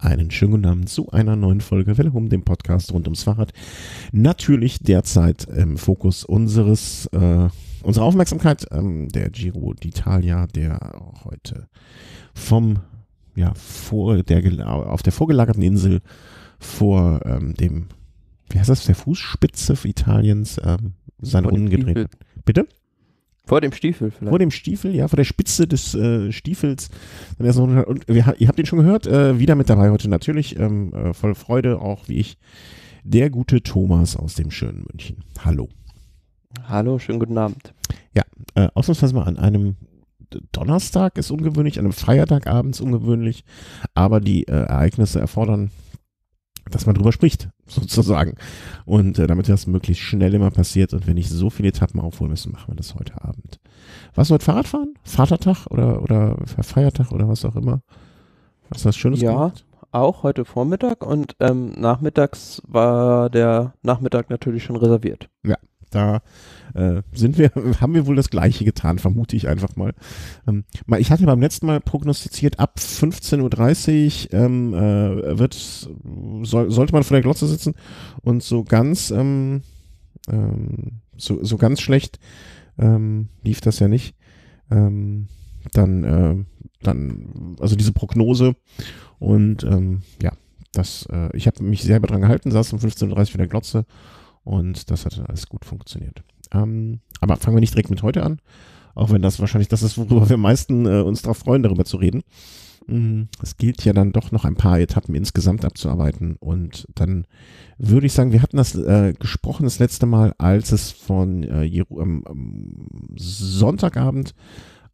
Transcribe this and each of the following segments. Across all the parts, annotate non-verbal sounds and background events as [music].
Einen schönen guten Abend zu einer neuen Folge Welle dem Podcast rund ums Fahrrad. Natürlich derzeit im Fokus unseres, äh, unserer Aufmerksamkeit ähm, der Giro d'Italia, der heute vom, ja, vor der, auf der vorgelagerten Insel vor ähm, dem, wie heißt das, der Fußspitze Italiens ähm, seine Runden gedreht hat. Bitte? Vor dem Stiefel vielleicht. Vor dem Stiefel, ja, vor der Spitze des äh, Stiefels. Und wir, ihr habt ihn schon gehört, äh, wieder mit dabei heute natürlich. Ähm, äh, voll Freude, auch wie ich. Der gute Thomas aus dem schönen München. Hallo. Hallo, schönen guten Abend. Ja, äh, ausnahmsweise mal an einem Donnerstag ist ungewöhnlich, an einem Feiertagabend abends ungewöhnlich, aber die äh, Ereignisse erfordern dass man drüber spricht, sozusagen. Und äh, damit das möglichst schnell immer passiert und wir nicht so viele Etappen aufholen müssen, machen wir das heute Abend. Was heute Fahrradfahren? Vatertag oder, oder Feiertag oder was auch immer? Hast du was Schönes ja, gemacht? Ja, auch heute Vormittag und ähm, nachmittags war der Nachmittag natürlich schon reserviert. Ja, da äh, sind wir, [laughs] haben wir wohl das Gleiche getan, vermute ich einfach mal. Ähm, ich hatte beim letzten Mal prognostiziert, ab 15.30 Uhr ähm, äh, wird, soll, sollte man vor der Glotze sitzen und so ganz, ähm, ähm, so, so ganz schlecht ähm, lief das ja nicht. Ähm, dann, äh, dann, also diese Prognose und ähm, ja, das, äh, ich habe mich selber dran gehalten, saß um 15.30 Uhr der Glotze und das hat dann alles gut funktioniert. Ähm, aber fangen wir nicht direkt mit heute an, auch wenn das wahrscheinlich das ist, worüber wir am meisten äh, uns darauf freuen, darüber zu reden. Mhm. Es gilt ja dann doch noch ein paar Etappen insgesamt abzuarbeiten. Und dann würde ich sagen, wir hatten das äh, gesprochen das letzte Mal, als es von äh, am, Sonntagabend,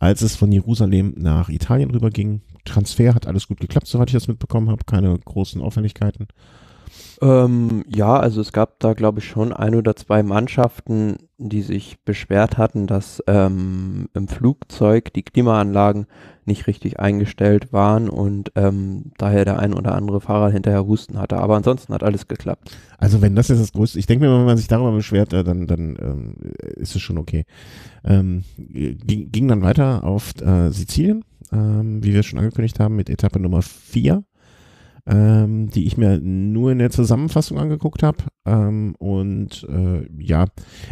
als es von Jerusalem nach Italien rüberging. Transfer hat alles gut geklappt, soweit ich das mitbekommen habe. Keine großen Auffälligkeiten. Ähm, ja, also es gab da, glaube ich, schon ein oder zwei Mannschaften, die sich beschwert hatten, dass ähm, im Flugzeug die Klimaanlagen nicht richtig eingestellt waren und ähm, daher der ein oder andere Fahrer hinterher Husten hatte. Aber ansonsten hat alles geklappt. Also wenn das jetzt das Größte, ich denke mir, wenn man sich darüber beschwert, äh, dann, dann ähm, ist es schon okay. Ähm, ging, ging dann weiter auf äh, Sizilien, ähm, wie wir schon angekündigt haben, mit Etappe Nummer 4 ähm, die ich mir nur in der Zusammenfassung angeguckt habe. Ähm, und äh, ja,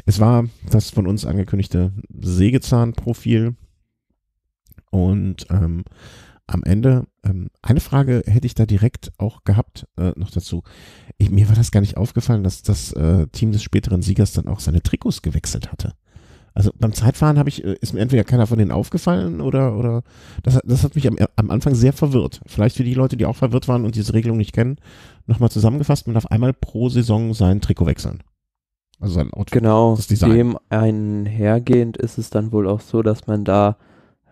es war das von uns angekündigte Sägezahnprofil. Und ähm, am Ende, ähm, eine Frage hätte ich da direkt auch gehabt äh, noch dazu. Ich, mir war das gar nicht aufgefallen, dass das äh, Team des späteren Siegers dann auch seine Trikots gewechselt hatte. Also beim Zeitfahren habe ich, äh, ist mir entweder keiner von denen aufgefallen oder, oder das, das hat mich am, äh, am Anfang sehr verwirrt. Vielleicht für die Leute, die auch verwirrt waren und diese Regelung nicht kennen, nochmal zusammengefasst, man darf einmal pro Saison sein Trikot wechseln. Also sein Outfit. Genau, dem einhergehend ist es dann wohl auch so, dass man da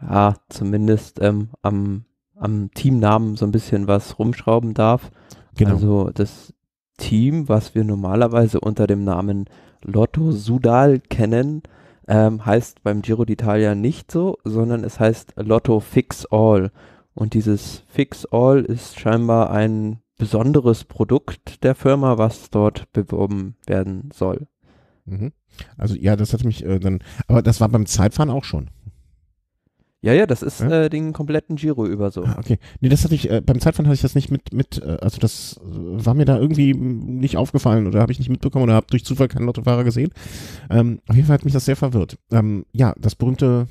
ja, zumindest ähm, am, am Teamnamen so ein bisschen was rumschrauben darf. Genau. Also das Team, was wir normalerweise unter dem Namen Lotto Sudal kennen, ähm, heißt beim Giro d'Italia nicht so, sondern es heißt Lotto Fix All. Und dieses Fix All ist scheinbar ein besonderes Produkt der Firma, was dort beworben werden soll. Mhm. Also ja, das hat mich äh, dann, aber das war beim Zeitfahren auch schon. Ja, ja, das ist ja? Äh, den kompletten Giro über so. Ah, okay. Nee, das hatte ich, äh, beim Zeitfahren hatte ich das nicht mit, mit äh, also das äh, war mir da irgendwie nicht aufgefallen oder habe ich nicht mitbekommen oder habe durch Zufall keinen Lottofahrer gesehen. Ähm, auf jeden Fall hat mich das sehr verwirrt. Ähm, ja, das berühmte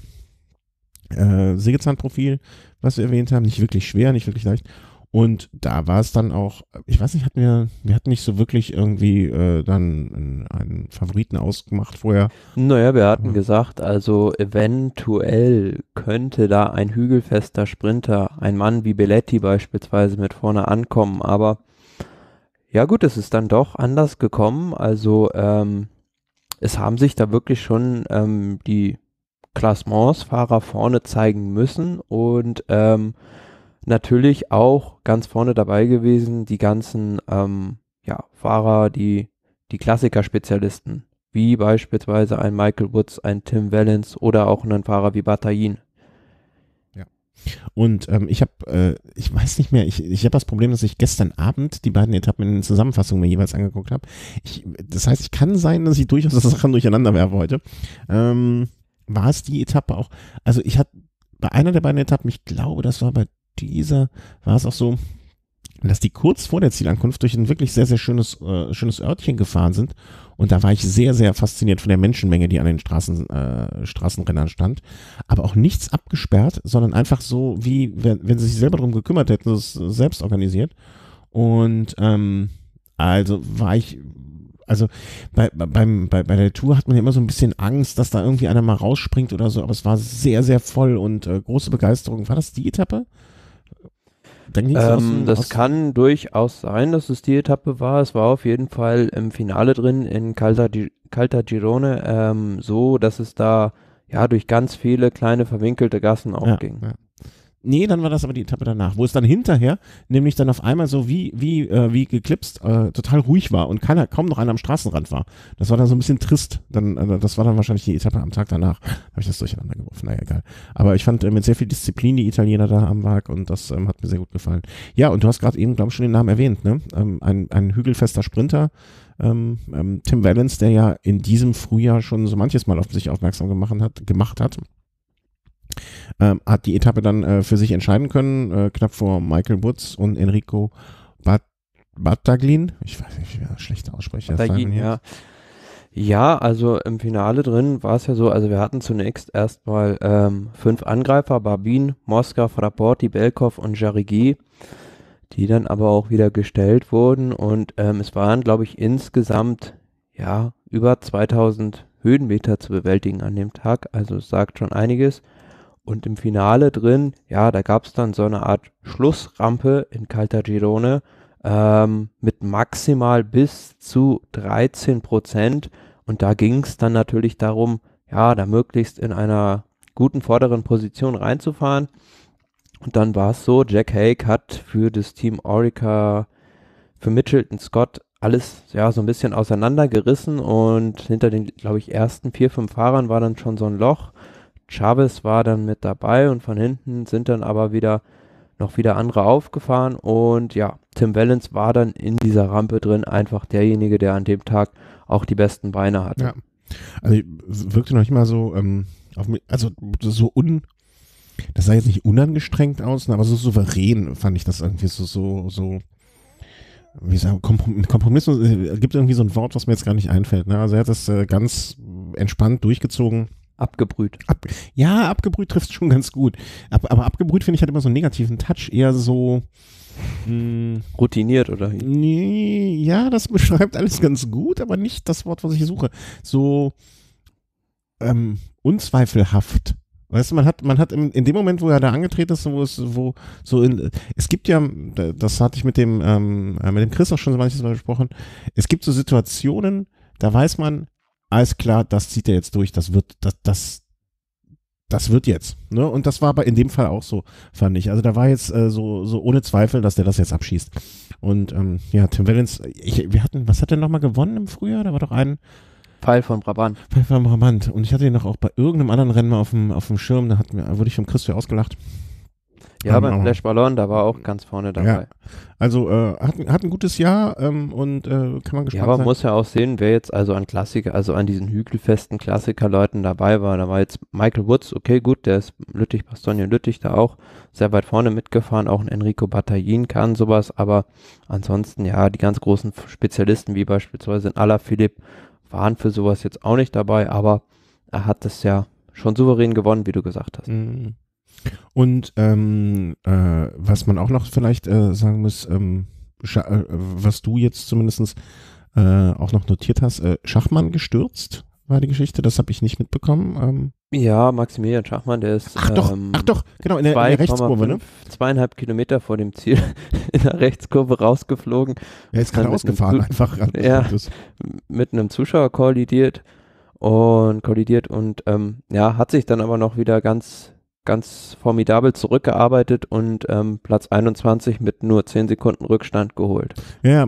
äh, Sägezahnprofil, was wir erwähnt haben, nicht wirklich schwer, nicht wirklich leicht. Und da war es dann auch, ich weiß nicht, hatten wir, wir hatten nicht so wirklich irgendwie äh, dann einen Favoriten ausgemacht vorher. Naja, wir hatten gesagt, also eventuell könnte da ein hügelfester Sprinter, ein Mann wie Belletti beispielsweise mit vorne ankommen. Aber ja gut, es ist dann doch anders gekommen. Also ähm, es haben sich da wirklich schon ähm, die Klassementsfahrer vorne zeigen müssen und ähm, natürlich auch ganz vorne dabei gewesen, die ganzen ähm, ja, Fahrer, die, die Klassiker-Spezialisten, wie beispielsweise ein Michael Woods, ein Tim Valens oder auch einen Fahrer wie Bataillin. Ja. Und ähm, ich habe, äh, ich weiß nicht mehr, ich, ich habe das Problem, dass ich gestern Abend die beiden Etappen in Zusammenfassung mir jeweils angeguckt habe. Das heißt, ich kann sein, dass ich durchaus das Sachen durcheinander werfe heute. Ähm, war es die Etappe auch? Also ich hatte bei einer der beiden Etappen, ich glaube, das war bei dieser war es auch so, dass die kurz vor der Zielankunft durch ein wirklich sehr, sehr schönes, äh, schönes Örtchen gefahren sind. Und da war ich sehr, sehr fasziniert von der Menschenmenge, die an den Straßen, äh, Straßenrändern stand. Aber auch nichts abgesperrt, sondern einfach so, wie wenn, wenn sie sich selber darum gekümmert hätten, das selbst organisiert. Und ähm, also war ich also bei, beim, bei, bei der Tour hat man ja immer so ein bisschen Angst, dass da irgendwie einer mal rausspringt oder so, aber es war sehr, sehr voll und äh, große Begeisterung. War das die Etappe? Ähm, das aus kann durchaus sein, dass es die Etappe war. Es war auf jeden Fall im Finale drin in Caltagirone ähm, so, dass es da ja durch ganz viele kleine verwinkelte Gassen auch ja, ging. Ja. Nee, dann war das aber die Etappe danach, wo es dann hinterher nämlich dann auf einmal so wie, wie, äh, wie geklipst, äh, total ruhig war und keiner, kaum noch einer am Straßenrand war. Das war dann so ein bisschen trist. Dann, äh, das war dann wahrscheinlich die Etappe am Tag danach. Habe ich das durcheinander geworfen, naja, egal. Aber ich fand äh, mit sehr viel Disziplin die Italiener da am Werk und das ähm, hat mir sehr gut gefallen. Ja, und du hast gerade eben, glaube ich, schon den Namen erwähnt, ne? Ähm, ein, ein hügelfester Sprinter. Ähm, ähm Tim Valens, der ja in diesem Frühjahr schon so manches Mal auf sich aufmerksam gemacht hat, gemacht hat ähm, hat die Etappe dann äh, für sich entscheiden können, äh, knapp vor Michael Woods und Enrico Bat Bataglin. Ich weiß nicht, wer schlecht ausspreche. Bataglin, ja. Ja, also im Finale drin war es ja so, also wir hatten zunächst erstmal ähm, fünf Angreifer, Barbin, Mosca, Fraporti, Belkov und Jarigi, die dann aber auch wieder gestellt wurden und ähm, es waren, glaube ich, insgesamt ja über 2000 Höhenmeter zu bewältigen an dem Tag, also es sagt schon einiges. Und im Finale drin, ja, da gab es dann so eine Art Schlussrampe in Caltagirone ähm, mit maximal bis zu 13 Prozent. Und da ging es dann natürlich darum, ja, da möglichst in einer guten vorderen Position reinzufahren. Und dann war es so, Jack Hake hat für das Team Orica, für Mitchelton Scott alles ja so ein bisschen auseinandergerissen und hinter den, glaube ich, ersten vier, fünf Fahrern war dann schon so ein Loch. Chavez war dann mit dabei und von hinten sind dann aber wieder noch wieder andere aufgefahren und ja, Tim Wellens war dann in dieser Rampe drin einfach derjenige, der an dem Tag auch die besten Beine hatte. Ja. Also wirkte noch nicht mal so, ähm, auf mich, also so un, das sah jetzt nicht unangestrengt aus, ne, aber so souverän fand ich das irgendwie so, so, so wie sagen, Komprom Kompromiss, äh, gibt irgendwie so ein Wort, was mir jetzt gar nicht einfällt. Ne? Also er hat das äh, ganz entspannt durchgezogen Abgebrüht. Ab, ja, abgebrüht trifft schon ganz gut. Ab, aber abgebrüht finde ich halt immer so einen negativen Touch, eher so. Mh, hm, Routiniert oder? Nee, ja, das [laughs] beschreibt alles ganz gut, aber nicht das Wort, was ich suche. So ähm, unzweifelhaft. Weißt du, man hat, man hat in, in, dem Moment, wo er da angetreten ist, wo es, wo so in, es gibt ja, das hatte ich mit dem, ähm, äh, mit dem Chris auch schon so manches Mal gesprochen, es gibt so Situationen, da weiß man, alles klar, das zieht er jetzt durch, das wird, das, das, das wird jetzt. Ne? Und das war aber in dem Fall auch so, fand ich. Also da war jetzt äh, so, so ohne Zweifel, dass der das jetzt abschießt. Und ähm, ja, Tim Wellens, ich, wir hatten, was hat er nochmal gewonnen im Frühjahr? Da war doch ein Pfeil von Brabant. Pfeil von Brabant. Und ich hatte ihn noch auch bei irgendeinem anderen Rennen mal auf dem, auf dem Schirm, da hat mir, wurde ich vom Christo ausgelacht. Ja, ähm, beim Flash Ballon, da war auch ganz vorne dabei. Ja. Also äh, hat, hat ein gutes Jahr ähm, und äh, kann man gespannt ja, aber sein. muss ja auch sehen, wer jetzt also an Klassiker, also an diesen hügelfesten Klassikerleuten dabei war. Da war jetzt Michael Woods, okay, gut, der ist Lüttich, Bastogne Lüttich da auch sehr weit vorne mitgefahren. Auch ein Enrico Battaglin kann sowas, aber ansonsten, ja, die ganz großen Spezialisten wie beispielsweise in Philipp waren für sowas jetzt auch nicht dabei, aber er hat das ja schon souverän gewonnen, wie du gesagt hast. Mhm. Und ähm, äh, was man auch noch vielleicht äh, sagen muss, ähm, äh, was du jetzt zumindest äh, auch noch notiert hast, äh, Schachmann gestürzt war die Geschichte, das habe ich nicht mitbekommen. Ähm. Ja, Maximilian Schachmann, der ist. Ach doch, ähm, ach doch genau, in der, in der Rechtskurve, 5, ne? Zweieinhalb Kilometer vor dem Ziel [laughs] in der Rechtskurve rausgeflogen. Er ist gerade ausgefahren, einfach Ja, mit einem Zuschauer kollidiert und kollidiert und ähm, ja, hat sich dann aber noch wieder ganz ganz formidabel zurückgearbeitet und ähm, Platz 21 mit nur 10 Sekunden Rückstand geholt. Ja,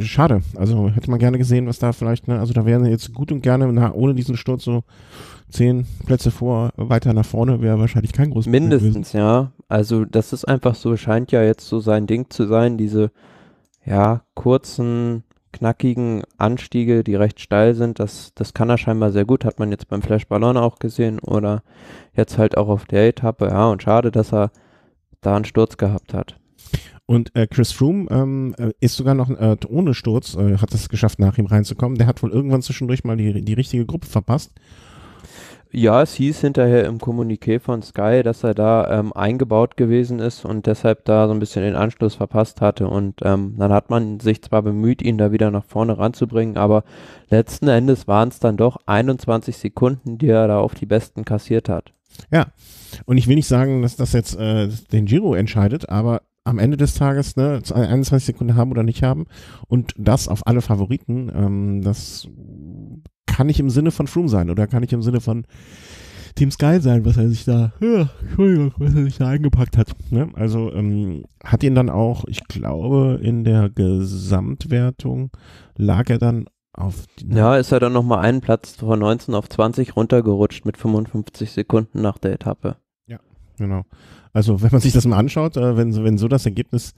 schade. Also hätte man gerne gesehen, was da vielleicht, ne? also da wären jetzt gut und gerne nach, ohne diesen Sturz so 10 Plätze vor, weiter nach vorne wäre wahrscheinlich kein großes Mindestens, ja. Also das ist einfach so, scheint ja jetzt so sein Ding zu sein, diese ja, kurzen knackigen Anstiege, die recht steil sind, das, das kann er scheinbar sehr gut, hat man jetzt beim Flash Ballon auch gesehen oder jetzt halt auch auf der Etappe, ja, und schade, dass er da einen Sturz gehabt hat. Und äh, Chris Froome ähm, äh, ist sogar noch äh, ohne Sturz, äh, hat es geschafft, nach ihm reinzukommen. Der hat wohl irgendwann zwischendurch mal die, die richtige Gruppe verpasst ja, es hieß hinterher im Kommuniqué von Sky, dass er da ähm, eingebaut gewesen ist und deshalb da so ein bisschen den Anschluss verpasst hatte. Und ähm, dann hat man sich zwar bemüht, ihn da wieder nach vorne ranzubringen, aber letzten Endes waren es dann doch 21 Sekunden, die er da auf die Besten kassiert hat. Ja, und ich will nicht sagen, dass das jetzt äh, den Giro entscheidet, aber am Ende des Tages ne, 21 Sekunden haben oder nicht haben und das auf alle Favoriten, ähm, das kann ich im Sinne von Froome sein oder kann ich im Sinne von Team Sky sein, was er sich da, ja, Entschuldigung, was er sich da eingepackt hat. Ne? Also ähm, hat ihn dann auch, ich glaube, in der Gesamtwertung lag er dann auf. Ja, ist er dann nochmal einen Platz von 19 auf 20 runtergerutscht mit 55 Sekunden nach der Etappe. Ja, genau. Also wenn man sich das mal anschaut, äh, wenn, wenn so das Ergebnis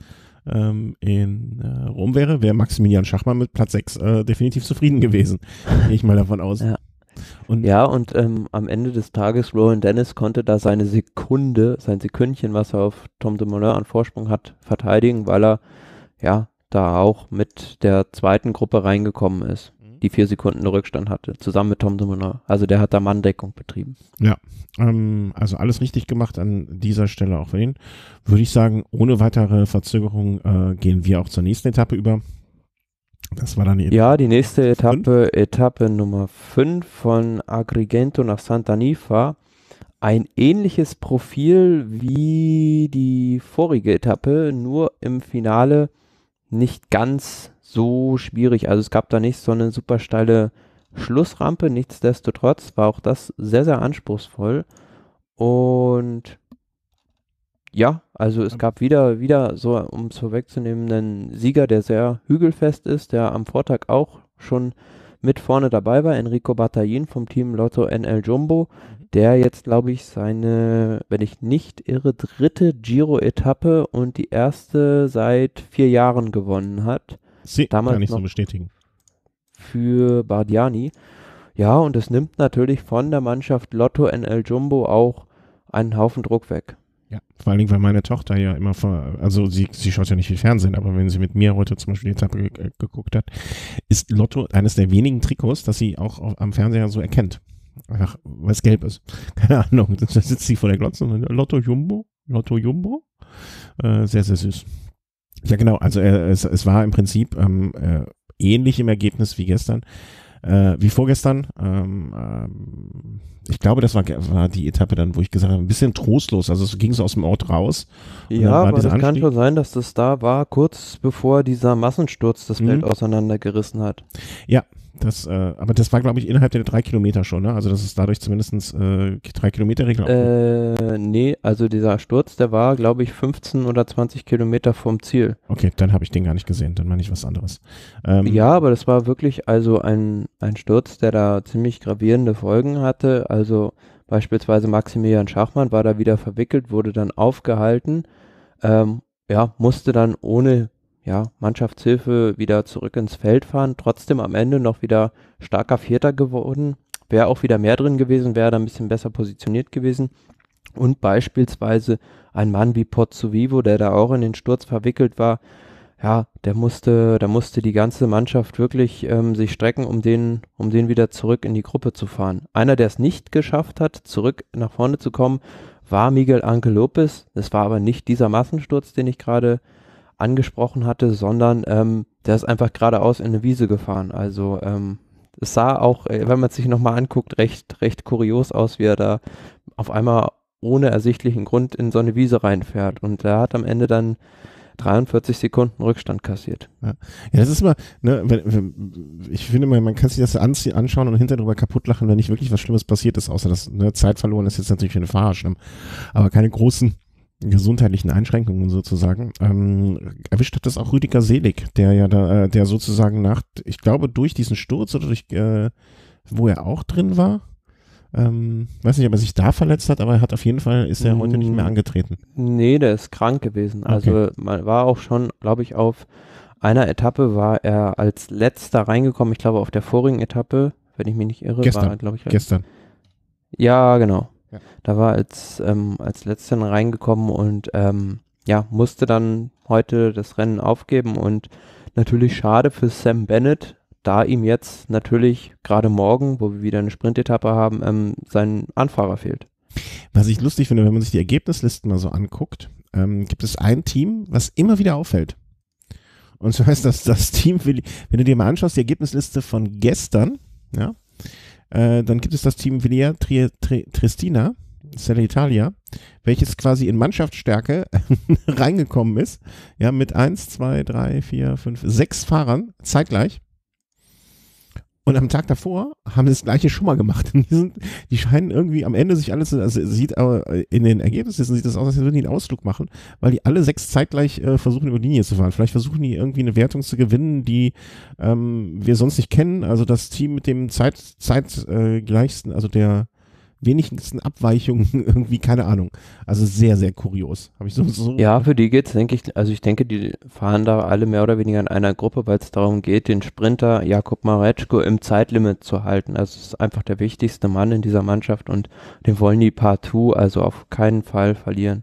ähm, in äh, Rom wäre, wäre Maximilian Schachmann mit Platz 6 äh, definitiv zufrieden gewesen. [laughs] Gehe ich mal davon aus. Ja. Und ja, und ähm, am Ende des Tages, Roland Dennis konnte da seine Sekunde, sein Sekündchen, was er auf Tom de Moulin an Vorsprung hat, verteidigen, weil er ja da auch mit der zweiten Gruppe reingekommen ist die vier Sekunden Rückstand hatte, zusammen mit Tom Dumoulin. Also der hat da Manndeckung betrieben. Ja, ähm, also alles richtig gemacht an dieser Stelle auch für ihn. Würde ich sagen, ohne weitere Verzögerung äh, gehen wir auch zur nächsten Etappe über. Das war dann eben. Ja, die nächste Etappe, fünf. Etappe Nummer 5 von Agrigento nach Santa Nifa. Ein ähnliches Profil wie die vorige Etappe, nur im Finale nicht ganz so schwierig. Also es gab da nicht so eine super steile Schlussrampe. Nichtsdestotrotz war auch das sehr, sehr anspruchsvoll. Und ja, also es gab wieder, wieder so, um es vorwegzunehmen, einen Sieger, der sehr hügelfest ist, der am Vortag auch schon mit vorne dabei war, Enrico Battaglin vom Team Lotto NL Jumbo, mhm. der jetzt, glaube ich, seine, wenn ich nicht irre, dritte Giro-Etappe und die erste seit vier Jahren gewonnen hat. Sie damals kann ich so bestätigen. Für Bardiani. Ja, und es nimmt natürlich von der Mannschaft Lotto NL Jumbo auch einen Haufen Druck weg. Ja, vor allen Dingen, weil meine Tochter ja immer, vor, also sie, sie schaut ja nicht viel Fernsehen, aber wenn sie mit mir heute zum Beispiel die Etappe ge äh, geguckt hat, ist Lotto eines der wenigen Trikots, das sie auch auf, am Fernseher so erkennt. Einfach, weil es gelb ist. [laughs] Keine Ahnung, [laughs] da sitzt sie vor der Glotze und Lotto Jumbo, Lotto Jumbo. Äh, sehr, sehr süß. Ja, genau. Also äh, es, es war im Prinzip ähm, äh, ähnlich im Ergebnis wie gestern, äh, wie vorgestern. Ähm, ähm, ich glaube, das war, war die Etappe dann, wo ich gesagt habe, ein bisschen trostlos. Also es ging so aus dem Ort raus. Ja, aber es kann schon sein, dass das da war, kurz bevor dieser Massensturz das Feld mhm. auseinandergerissen hat. Ja, das, äh, aber das war, glaube ich, innerhalb der drei Kilometer schon, ne? Also das ist dadurch zumindestens äh, drei Kilometer Regel. Äh, nee, also dieser Sturz, der war, glaube ich, 15 oder 20 Kilometer vom Ziel. Okay, dann habe ich den gar nicht gesehen, dann meine ich was anderes. Ähm, ja, aber das war wirklich also ein, ein Sturz, der da ziemlich gravierende Folgen hatte. Also beispielsweise Maximilian Schachmann war da wieder verwickelt, wurde dann aufgehalten, ähm, ja, musste dann ohne ja, Mannschaftshilfe wieder zurück ins Feld fahren, trotzdem am Ende noch wieder starker Vierter geworden, wäre auch wieder mehr drin gewesen, wäre da ein bisschen besser positioniert gewesen. Und beispielsweise ein Mann wie Pozzovivo, der da auch in den Sturz verwickelt war, ja, der musste, da musste die ganze Mannschaft wirklich ähm, sich strecken, um den, um den wieder zurück in die Gruppe zu fahren. Einer, der es nicht geschafft hat, zurück nach vorne zu kommen, war Miguel Anke Lopez. Es war aber nicht dieser Massensturz, den ich gerade äh, angesprochen hatte, sondern ähm, der ist einfach geradeaus in eine Wiese gefahren. Also ähm, es sah auch, äh, wenn man sich nochmal anguckt, recht, recht kurios aus, wie er da auf einmal ohne ersichtlichen Grund in so eine Wiese reinfährt. Und er hat am Ende dann 43 Sekunden Rückstand kassiert. Ja, ja das ist immer, ne, wenn, wenn, ich finde, man, man kann sich das anschauen und hinterher drüber kaputt lachen, wenn nicht wirklich was Schlimmes passiert ist, außer dass ne, Zeit verloren ist jetzt natürlich für den Fahrer schlimm. Aber keine großen gesundheitlichen Einschränkungen sozusagen. Ähm, erwischt hat das auch Rüdiger Selig, der ja da, äh, der sozusagen nach, ich glaube, durch diesen Sturz oder durch, äh, wo er auch drin war, ähm, weiß nicht, ob er sich da verletzt hat, aber er hat auf jeden Fall, ist er heute nicht mehr mm, angetreten. Nee, der ist krank gewesen. Also okay. man war auch schon, glaube ich, auf einer Etappe war er als letzter reingekommen. Ich glaube, auf der vorigen Etappe, wenn ich mich nicht irre, gestern, war er, glaube ich, gestern. Ja, genau. Da war als, ähm, als Letzten reingekommen und ähm, ja, musste dann heute das Rennen aufgeben und natürlich schade für Sam Bennett, da ihm jetzt natürlich gerade morgen, wo wir wieder eine Sprintetappe haben, ähm, sein Anfahrer fehlt. Was ich lustig finde, wenn man sich die Ergebnislisten mal so anguckt, ähm, gibt es ein Team, was immer wieder auffällt. Und so heißt das, das Team, wenn du dir mal anschaust, die Ergebnisliste von gestern, ja, äh, dann gibt es das Team Villia Tri Tri Tristina, Celle Italia, welches quasi in Mannschaftsstärke [laughs] reingekommen ist. Ja, mit eins, zwei, drei, vier, fünf, sechs Fahrern zeitgleich. Und am Tag davor haben sie das gleiche schon mal gemacht. [laughs] Die, sind, die, scheinen irgendwie am Ende sich alles, also sieht aber in den Ergebnissen sieht das aus, als würden die einen Ausflug machen, weil die alle sechs zeitgleich äh, versuchen, über die Linie zu fahren. Vielleicht versuchen die irgendwie eine Wertung zu gewinnen, die ähm, wir sonst nicht kennen. Also das Team mit dem zeit, zeitgleichsten, also der wenigsten Abweichungen [laughs] irgendwie, keine Ahnung. Also sehr, sehr kurios. Habe ich so, so. Ja, für die geht's, denke ich, also ich denke, die fahren da alle mehr oder weniger in einer Gruppe, weil es darum geht, den Sprinter Jakob Mareczko im Zeitlimit zu halten. Also es ist einfach der wichtigste Mann in dieser Mannschaft und den wollen die partout, also auf keinen Fall verlieren.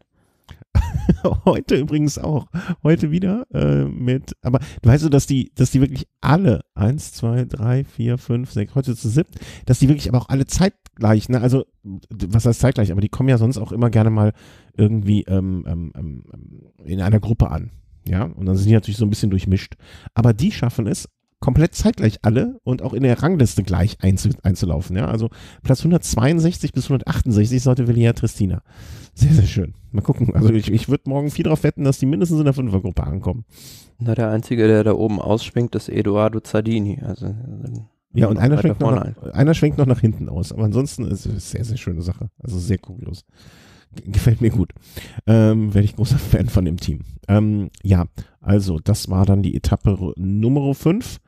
[laughs] heute übrigens auch. Heute wieder äh, mit, aber weißt du, dass die, dass die wirklich alle, eins, zwei, drei, vier, fünf, sechs, heute zu siebt, dass die wirklich aber auch alle zeitgleich, ne? Also, was heißt zeitgleich, aber die kommen ja sonst auch immer gerne mal irgendwie ähm, ähm, ähm, ähm in einer Gruppe an. Ja, und dann sind die natürlich so ein bisschen durchmischt. Aber die schaffen es, komplett zeitgleich alle und auch in der Rangliste gleich einzu, einzulaufen. Ja? Also Platz 162 bis 168 sollte Velia Tristina. Sehr, sehr schön. Mal gucken. Also ich, ich würde morgen viel darauf wetten, dass die mindestens in der Fünfergruppe ankommen. Na, der Einzige, der da oben ausschwingt, ist Eduardo Zardini. Also, ja, und einer schwenkt, noch nach, einer schwenkt noch nach hinten aus. Aber ansonsten ist es eine sehr, sehr schöne Sache. Also sehr kurios gefällt mir gut. Ähm, Werde ich großer [laughs] Fan von dem Team. Ähm, ja, also das war dann die Etappe Nummer 5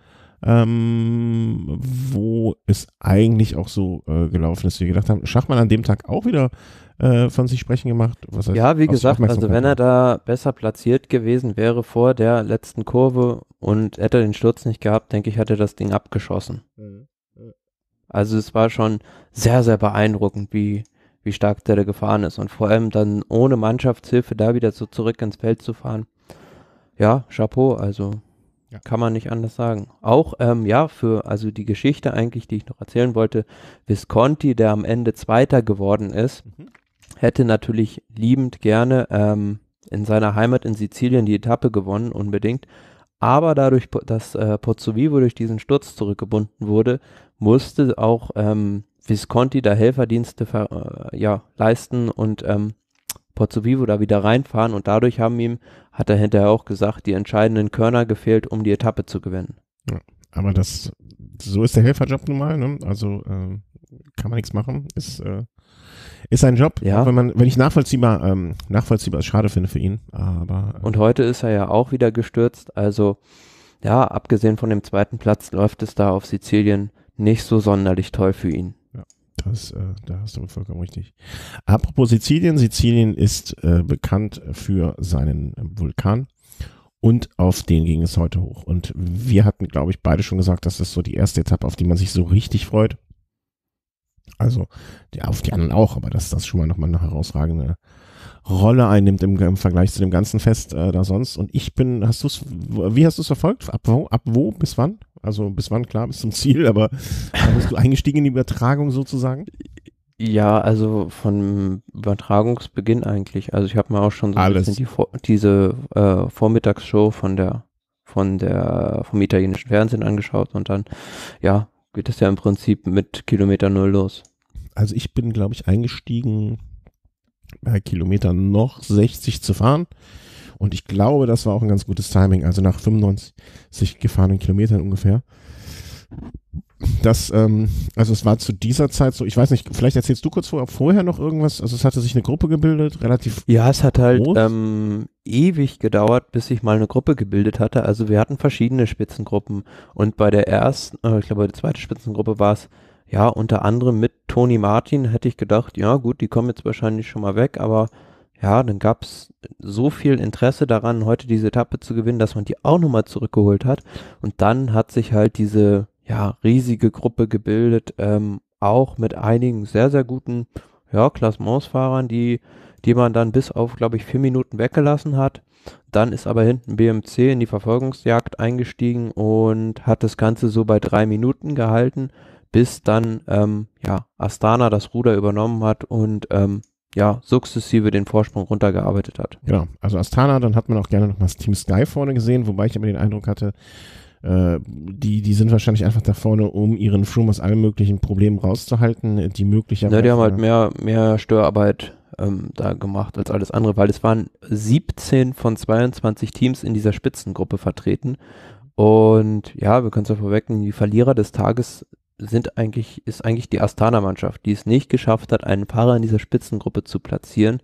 ähm, wo es eigentlich auch so äh, gelaufen ist, wie wir gedacht haben. Schachmann an dem Tag auch wieder äh, von sich sprechen gemacht. Heißt, ja, wie gesagt, also wenn er da besser platziert gewesen wäre vor der letzten Kurve und hätte er den Sturz nicht gehabt, denke ich, hätte er das Ding abgeschossen. Mhm. mhm. Also es war schon sehr, sehr beeindruckend, wie, wie stark der da gefahren ist. Und vor allem dann ohne Mannschaftshilfe da wieder so zurück ins Feld zu fahren. Ja, Chapeau, also ja. Kann man nicht anders sagen. Auch, ähm, ja, für, also die Geschichte eigentlich, die ich noch erzählen wollte, Visconti, der am Ende Zweiter geworden ist, mhm. hätte natürlich liebend gerne ähm, in seiner Heimat in Sizilien die Etappe gewonnen, unbedingt. Aber dadurch, dass äh, Pozzovivo durch diesen Sturz zurückgebunden wurde, musste auch ähm, Visconti da Helferdienste äh, ja, leisten und ähm, Pozzo Vivo da wieder reinfahren und dadurch haben ihm, hat er hinterher auch gesagt, die entscheidenden Körner gefehlt, um die Etappe zu gewinnen. Ja, aber das, so ist der Helferjob nun mal, ne? Also äh, kann man nichts machen. Ist, äh, ist ein Job, ja. wenn man, wenn ich nachvollziehbar, ähm, nachvollziehbar ist schade finde für ihn. Aber äh. und heute ist er ja auch wieder gestürzt. Also ja, abgesehen von dem zweiten Platz läuft es da auf Sizilien nicht so sonderlich toll für ihn. Das, äh, da hast du vollkommen richtig. Apropos Sizilien. Sizilien ist äh, bekannt für seinen äh, Vulkan und auf den ging es heute hoch. Und wir hatten, glaube ich, beide schon gesagt, dass das so die erste Etappe, auf die man sich so richtig freut. Also die, auf die anderen auch, aber dass das schon mal nochmal eine herausragende Rolle einnimmt im, im Vergleich zu dem ganzen Fest äh, da sonst. Und ich bin, hast du es, wie hast du es verfolgt? Ab wo, ab wo, bis wann? Also bis wann, klar, bis zum Ziel, aber bist du eingestiegen in die Übertragung sozusagen? Ja, also von Übertragungsbeginn eigentlich. Also ich habe mir auch schon so Alles. ein bisschen die, diese äh, Vormittagsshow von der von der vom italienischen Fernsehen angeschaut und dann ja geht es ja im Prinzip mit Kilometer null los. Also ich bin glaube ich eingestiegen bei Kilometer noch 60 zu fahren. Und ich glaube, das war auch ein ganz gutes Timing. Also nach 95 gefahrenen Kilometern ungefähr. Das, ähm, also es war zu dieser Zeit so, ich weiß nicht, vielleicht erzählst du kurz vor, vorher noch irgendwas. Also es hatte sich eine Gruppe gebildet, relativ. Ja, es hat halt ähm, ewig gedauert, bis sich mal eine Gruppe gebildet hatte. Also wir hatten verschiedene Spitzengruppen und bei der ersten, äh, ich glaube, die zweite Spitzengruppe war es ja, unter anderem mit Toni Martin hätte ich gedacht, ja gut, die kommen jetzt wahrscheinlich schon mal weg, aber ja, dann gab es so viel Interesse daran, heute diese Etappe zu gewinnen, dass man die auch nochmal zurückgeholt hat. Und dann hat sich halt diese ja, riesige Gruppe gebildet, ähm, auch mit einigen sehr, sehr guten ja, Klassementsfahrern, die, die man dann bis auf, glaube ich, vier Minuten weggelassen hat. Dann ist aber hinten BMC in die Verfolgungsjagd eingestiegen und hat das Ganze so bei drei Minuten gehalten bis dann ähm, ja, Astana das Ruder übernommen hat und ähm, ja, sukzessive den Vorsprung runtergearbeitet hat. Genau, also Astana, dann hat man auch gerne nochmal das Team Sky vorne gesehen, wobei ich immer den Eindruck hatte, äh, die, die sind wahrscheinlich einfach da vorne, um ihren Froom aus allen möglichen Problemen rauszuhalten, die möglicherweise. Ja, die haben halt mehr, mehr Störarbeit ähm, da gemacht als alles andere, weil es waren 17 von 22 Teams in dieser Spitzengruppe vertreten. Und ja, wir können es ja vorwecken, die Verlierer des Tages sind eigentlich, ist eigentlich die Astana-Mannschaft, die es nicht geschafft hat, einen Fahrer in dieser Spitzengruppe zu platzieren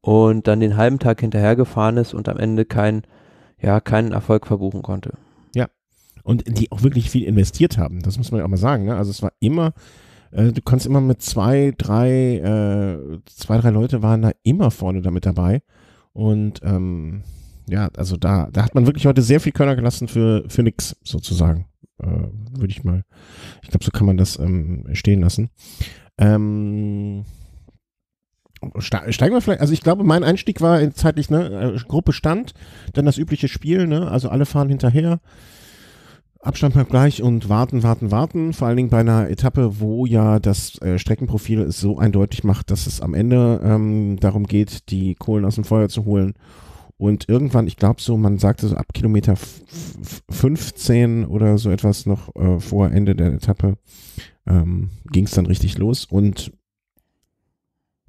und dann den halben Tag hinterhergefahren ist und am Ende kein, ja, keinen Erfolg verbuchen konnte. Ja. Und die auch wirklich viel investiert haben, das muss man ja auch mal sagen. Ne? Also es war immer, äh, du konntest immer mit zwei, drei, äh, zwei, drei Leute waren da immer vorne damit dabei. Und ähm, ja, also da, da hat man wirklich heute sehr viel Körner gelassen für, für nix sozusagen. Äh, würde ich mal, ich glaube, so kann man das ähm, stehen lassen. Ähm, steigen wir vielleicht, also ich glaube, mein Einstieg war zeitlich, ne, äh, Gruppe stand, dann das übliche Spiel, ne, also alle fahren hinterher. Abstand bleibt gleich und warten, warten, warten. Vor allen Dingen bei einer Etappe, wo ja das äh, Streckenprofil es so eindeutig macht, dass es am Ende ähm, darum geht, die Kohlen aus dem Feuer zu holen und irgendwann, ich glaube so, man sagte so ab Kilometer 15 oder so etwas noch äh, vor Ende der Etappe, ähm, ging es dann richtig los. Und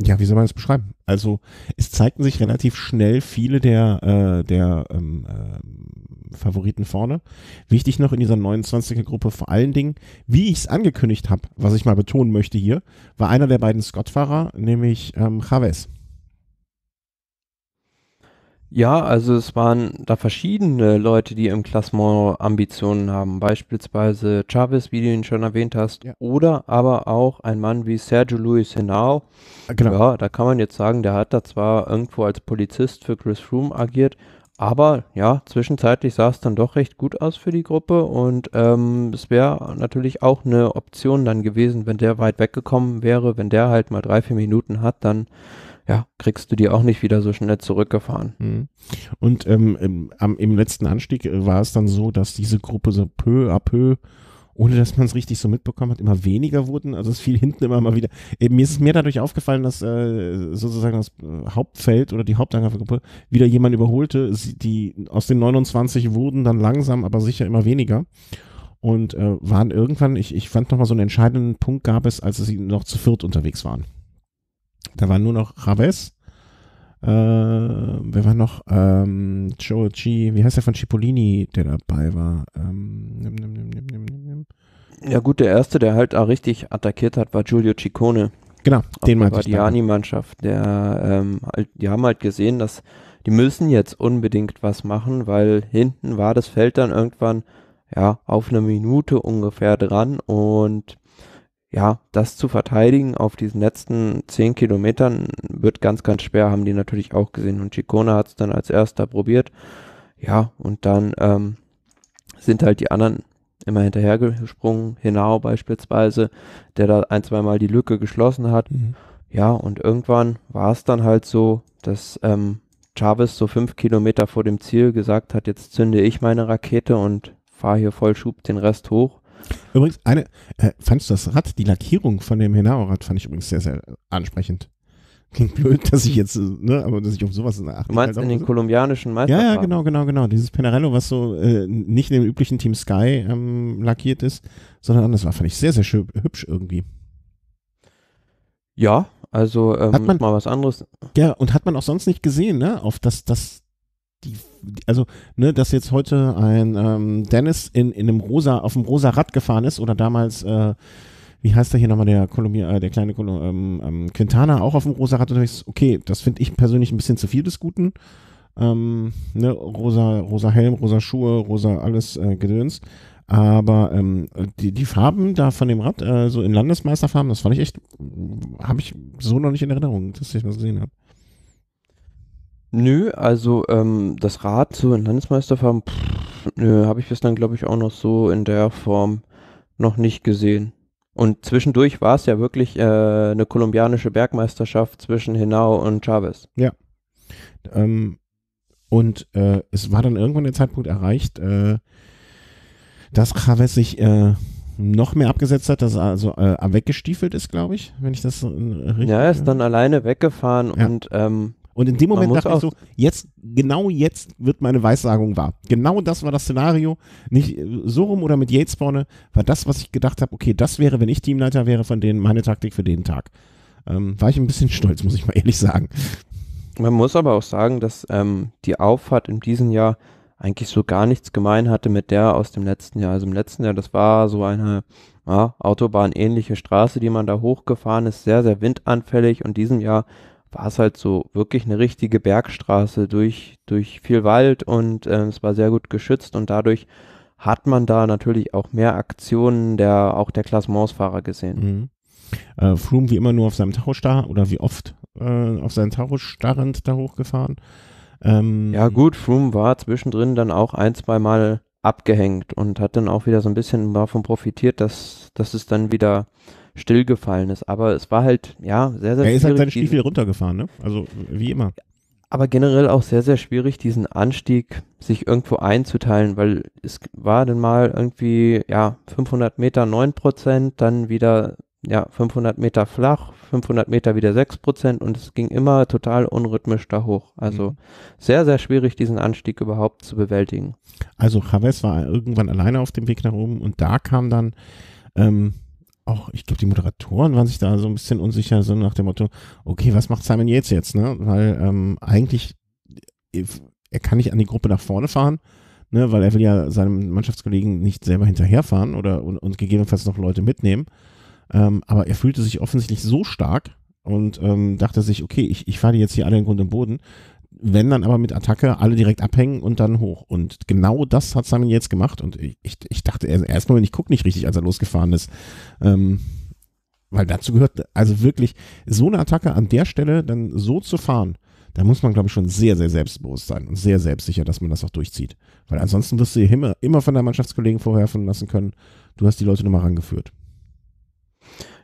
ja, wie soll man das beschreiben? Also es zeigten sich relativ schnell viele der, äh, der ähm, äh, Favoriten vorne. Wichtig noch in dieser 29er-Gruppe vor allen Dingen, wie ich es angekündigt habe, was ich mal betonen möchte hier, war einer der beiden Scott-Fahrer, nämlich ähm, Chavez. Ja, also es waren da verschiedene Leute, die im Klassement Ambitionen haben. Beispielsweise Chavez, wie du ihn schon erwähnt hast, ja. oder aber auch ein Mann wie Sergio Luis Henao. Ah, genau. Ja, da kann man jetzt sagen, der hat da zwar irgendwo als Polizist für Chris Froome agiert, aber ja, zwischenzeitlich sah es dann doch recht gut aus für die Gruppe und ähm, es wäre natürlich auch eine Option dann gewesen, wenn der weit weggekommen wäre, wenn der halt mal drei, vier Minuten hat, dann ja, kriegst du die auch nicht wieder so schnell zurückgefahren. Mhm. Und ähm, im, am, im letzten Anstieg äh, war es dann so, dass diese Gruppe so peu à peu ohne dass man es richtig so mitbekommen hat, immer weniger wurden. Also es fiel [laughs] hinten immer mal wieder. Äh, mir ist es mehr dadurch aufgefallen, dass äh, sozusagen das äh, Hauptfeld oder die Hauptangriffgruppe wieder jemand überholte. Die aus den 29 wurden dann langsam, aber sicher immer weniger. Und äh, waren irgendwann, ich, ich fand nochmal so einen entscheidenden Punkt gab es, als sie noch zu viert unterwegs waren. Da war nur noch Raves. Äh, wer war noch? Ähm, Joe G. Wie heißt der von Cipollini, der dabei war? Ähm, nimm, nimm, nimm, nimm, nimm, nimm. ja gut, der erste, der halt auch richtig attackiert hat, war Giulio Ciccone. Genau, den meinte ich. Die Guardiani-Mannschaft, ähm, halt, die haben halt gesehen, dass die müssen jetzt unbedingt was machen, weil hinten war das Feld dann irgendwann ja auf eine Minute ungefähr dran und ja, das zu verteidigen auf diesen letzten zehn Kilometern wird ganz, ganz schwer, haben die natürlich auch gesehen. Und Chicona hat es dann als erster probiert. Ja, und dann ähm, sind halt die anderen immer hinterhergesprungen. Hinau beispielsweise, der da ein, zweimal die Lücke geschlossen hat. Mhm. Ja, und irgendwann war es dann halt so, dass ähm, Chavez so fünf Kilometer vor dem Ziel gesagt hat, jetzt zünde ich meine Rakete und fahre hier voll Schub den Rest hoch. Übrigens, eine, äh, fandst du das Rad, die Lackierung von dem Henao-Rad fand ich übrigens sehr, sehr ansprechend. Klingt blöd, dass ich jetzt, äh, ne, aber dass ich auf sowas achte. Du meinst halt in den so. kolumbianischen Meister? Ja, ja, genau, genau, genau. Dieses Penarello, was so äh, nicht in dem üblichen Team Sky ähm, lackiert ist, sondern anders war, fand ich sehr, sehr schön, hübsch irgendwie. Ja, also ähm, hat man, mal was anderes. Ja, und hat man auch sonst nicht gesehen, ne? Auf das, das, die, also, ne, dass jetzt heute ein ähm, Dennis in, in einem rosa, auf dem rosa Rad gefahren ist oder damals, äh, wie heißt der hier nochmal, der Kolumbier, äh, der kleine Kolum, ähm, ähm, Quintana auch auf dem rosa Rad unterwegs okay, das finde ich persönlich ein bisschen zu viel des Guten. Ähm, ne, rosa, rosa Helm, rosa Schuhe, rosa alles äh, Gedöns. Aber ähm, die, die Farben da von dem Rad, äh, so in Landesmeisterfarben, das fand ich echt, habe ich so noch nicht in Erinnerung, dass ich das gesehen habe. Nö, also ähm, das Rad so den Landesmeisterfahren, pff, nö, habe ich bis dann, glaube ich, auch noch so in der Form noch nicht gesehen. Und zwischendurch war es ja wirklich äh, eine kolumbianische Bergmeisterschaft zwischen Hinao und Chavez. Ja. Ähm, und äh, es war dann irgendwann der Zeitpunkt erreicht, äh, dass Chavez sich äh, noch mehr abgesetzt hat, dass er also äh, weggestiefelt ist, glaube ich, wenn ich das so äh, richtig. Ja, er ist dann alleine weggefahren ja. und ähm, und in dem Moment dachte ich so, jetzt, genau jetzt wird meine Weissagung wahr. Genau das war das Szenario. Nicht äh, so rum oder mit Yates vorne, war das, was ich gedacht habe, okay, das wäre, wenn ich Teamleiter wäre, von denen meine Taktik für den Tag. Ähm, war ich ein bisschen [laughs] stolz, muss ich mal ehrlich sagen. Man muss aber auch sagen, dass ähm, die Auffahrt in diesem Jahr eigentlich so gar nichts gemein hatte mit der aus dem letzten Jahr. Also im letzten Jahr, das war so eine ja, autobahnähnliche Straße, die man da hochgefahren ist, sehr, sehr windanfällig und diesem Jahr war es halt so wirklich eine richtige Bergstraße durch, durch viel Wald und äh, es war sehr gut geschützt und dadurch hat man da natürlich auch mehr Aktionen der, auch der Klassementsfahrer gesehen. Mhm. Äh, Froome wie immer nur auf seinem Tacho starr oder wie oft äh, auf seinem Tacho starrend da hochgefahren. Ähm, ja gut, Froome war zwischendrin dann auch ein, zwei Mal abgehängt und hat dann auch wieder so ein bisschen davon profitiert, dass, dass es dann wieder stillgefallen ist. Aber es war halt, ja, sehr, sehr Er ist halt seine Stiefel runtergefahren, ne? Also wie immer. Aber generell auch sehr, sehr schwierig, diesen Anstieg sich irgendwo einzuteilen, weil es war dann mal irgendwie, ja, 500 Meter 9 Prozent, dann wieder, ja, 500 Meter flach, 500 Meter wieder 6 Prozent und es ging immer total unrhythmisch da hoch. Also mhm. sehr, sehr schwierig, diesen Anstieg überhaupt zu bewältigen. Also Chavez war irgendwann alleine auf dem Weg nach oben und da kam dann, ähm, auch, ich glaube, die Moderatoren waren sich da so ein bisschen unsicher, so nach dem Motto, okay, was macht Simon Yates jetzt, ne? Weil ähm, eigentlich, äh, er kann nicht an die Gruppe nach vorne fahren, ne? Weil er will ja seinem Mannschaftskollegen nicht selber hinterherfahren oder und, und gegebenenfalls noch Leute mitnehmen. Ähm, aber er fühlte sich offensichtlich so stark und ähm, dachte sich, okay, ich, ich fahre jetzt hier alle in Grund und Boden, wenn dann aber mit Attacke alle direkt abhängen und dann hoch. Und genau das hat Simon jetzt gemacht. Und ich, ich dachte erstmal, wenn ich gucke nicht richtig, als er losgefahren ist. Ähm, weil dazu gehört, also wirklich, so eine Attacke an der Stelle dann so zu fahren, da muss man, glaube ich, schon sehr, sehr selbstbewusst sein und sehr selbstsicher, dass man das auch durchzieht. Weil ansonsten wirst du immer, immer von deinen Mannschaftskollegen vorwerfen lassen können, du hast die Leute nochmal rangeführt.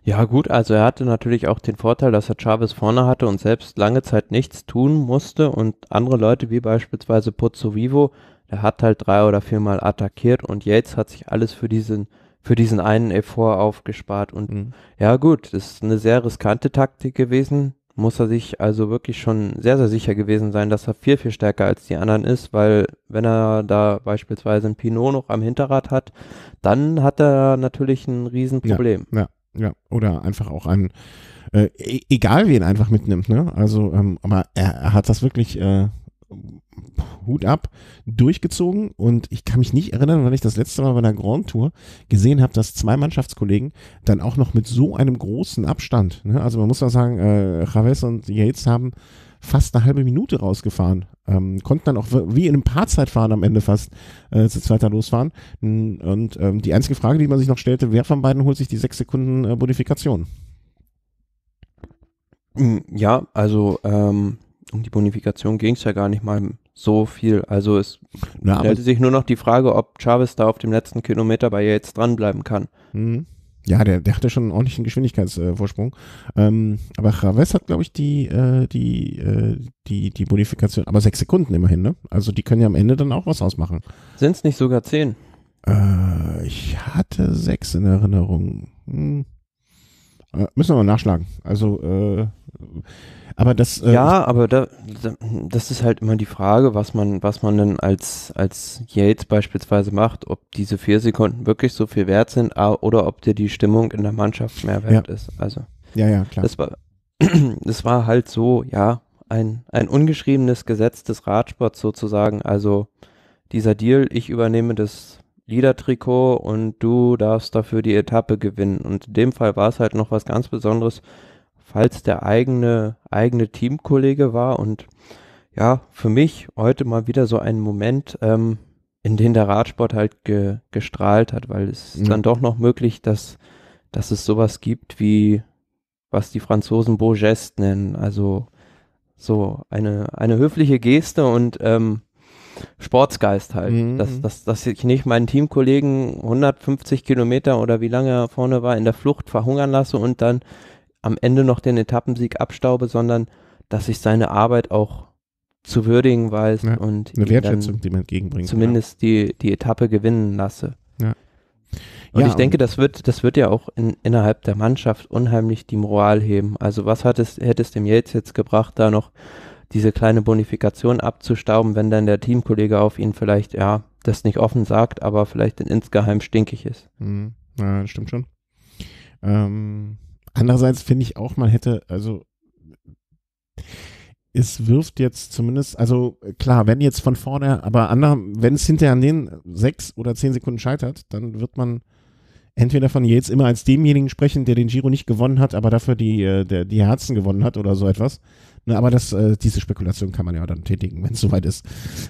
Ja, gut, also er hatte natürlich auch den Vorteil, dass er Chavez vorne hatte und selbst lange Zeit nichts tun musste und andere Leute wie beispielsweise Pozzo Vivo, der hat halt drei oder viermal attackiert und Yates hat sich alles für diesen für diesen einen Effort aufgespart und mhm. ja gut, das ist eine sehr riskante Taktik gewesen, muss er sich also wirklich schon sehr, sehr sicher gewesen sein, dass er viel, viel stärker als die anderen ist, weil wenn er da beispielsweise einen Pinot noch am Hinterrad hat, dann hat er natürlich ein Riesenproblem. Ja, ja. Ja, oder einfach auch an, äh, e, egal wen einfach mitnimmt, ne? Also, ähm, aber er, er, hat das wirklich äh, Hut ab durchgezogen und ich kann mich nicht erinnern, wann ich das letzte Mal bei der Grand Tour gesehen habe, dass zwei Mannschaftskollegen dann auch noch mit so einem großen Abstand, ne? also man muss ja sagen, äh, Javes und Yates haben fast eine halbe Minute rausgefahren ähm, konnten dann auch wie in einem Paarzeitfahren am Ende fast äh, zu zweiter losfahren. Und ähm, die einzige Frage, die man sich noch stellte, wer von beiden holt sich die sechs Sekunden äh, Bonifikation? Hm, ja, also ähm, um die Bonifikation ging es ja gar nicht mal so viel. Also es Na, stellte sich nur noch die Frage, ob Chavez da auf dem letzten Kilometer bei Yates dranbleiben kann. Mhm. Ja, der, der hatte schon einen ordentlichen Geschwindigkeitsvorsprung. Äh, ähm, aber Chavez hat, glaube ich, die, äh, die, äh, die, die Bonifikation, aber sechs Sekunden immerhin, ne? Also die können ja am Ende dann auch was ausmachen. Sind es nicht sogar zehn? Äh, ich hatte sechs in Erinnerung. Hm. Äh, müssen wir mal nachschlagen. Also äh, aber das äh, ja, aber da, da, das ist halt immer die Frage, was man was man denn als als Yates beispielsweise macht, ob diese vier Sekunden wirklich so viel wert sind oder ob dir die Stimmung in der Mannschaft mehr wert ja. ist. Also ja, ja, klar. Das war [clears throat] das war halt so, ja, ein ein ungeschriebenes Gesetz des Radsports sozusagen. Also dieser Deal, ich übernehme das Liedertrikot und du darfst dafür die Etappe gewinnen. Und in dem Fall war es halt noch was ganz Besonderes falls der eigene, eigene Teamkollege war. Und ja, für mich heute mal wieder so ein Moment, ähm, in den der Radsport halt ge, gestrahlt hat, weil es mhm. dann doch noch möglich, dass, dass es sowas gibt wie, was die Franzosen Beau Geste nennen. Also so eine, eine höfliche Geste und ähm, Sportsgeist halt. Mhm. Dass, mhm. dass, dass ich nicht meinen Teamkollegen 150 Kilometer oder wie lange er vorne war in der Flucht verhungern lasse und dann am Ende noch den Etappensieg abstaube, sondern dass ich seine Arbeit auch zu würdigen weiß ja, und eine Wertschätzung dem entgegenbringt. Zumindest ja. die, die Etappe gewinnen lasse. Ja. Und ich denke, und das wird, das wird ja auch in, innerhalb der Mannschaft unheimlich die Moral heben. Also was hat es, hätte es dem Yates jetzt gebracht, da noch diese kleine Bonifikation abzustauben, wenn dann der Teamkollege auf ihn vielleicht, ja, das nicht offen sagt, aber vielleicht in insgeheim stinkig ist. Mhm. Ja, stimmt schon. Ähm, andererseits finde ich auch, man hätte, also es wirft jetzt zumindest, also klar, wenn jetzt von vorne, aber wenn es hinterher an den sechs oder zehn Sekunden scheitert, dann wird man entweder von Yates immer als demjenigen sprechen, der den Giro nicht gewonnen hat, aber dafür die, äh, der, die Herzen gewonnen hat oder so etwas. Na, ne, aber das, äh, diese Spekulation kann man ja dann tätigen, wenn es soweit ist.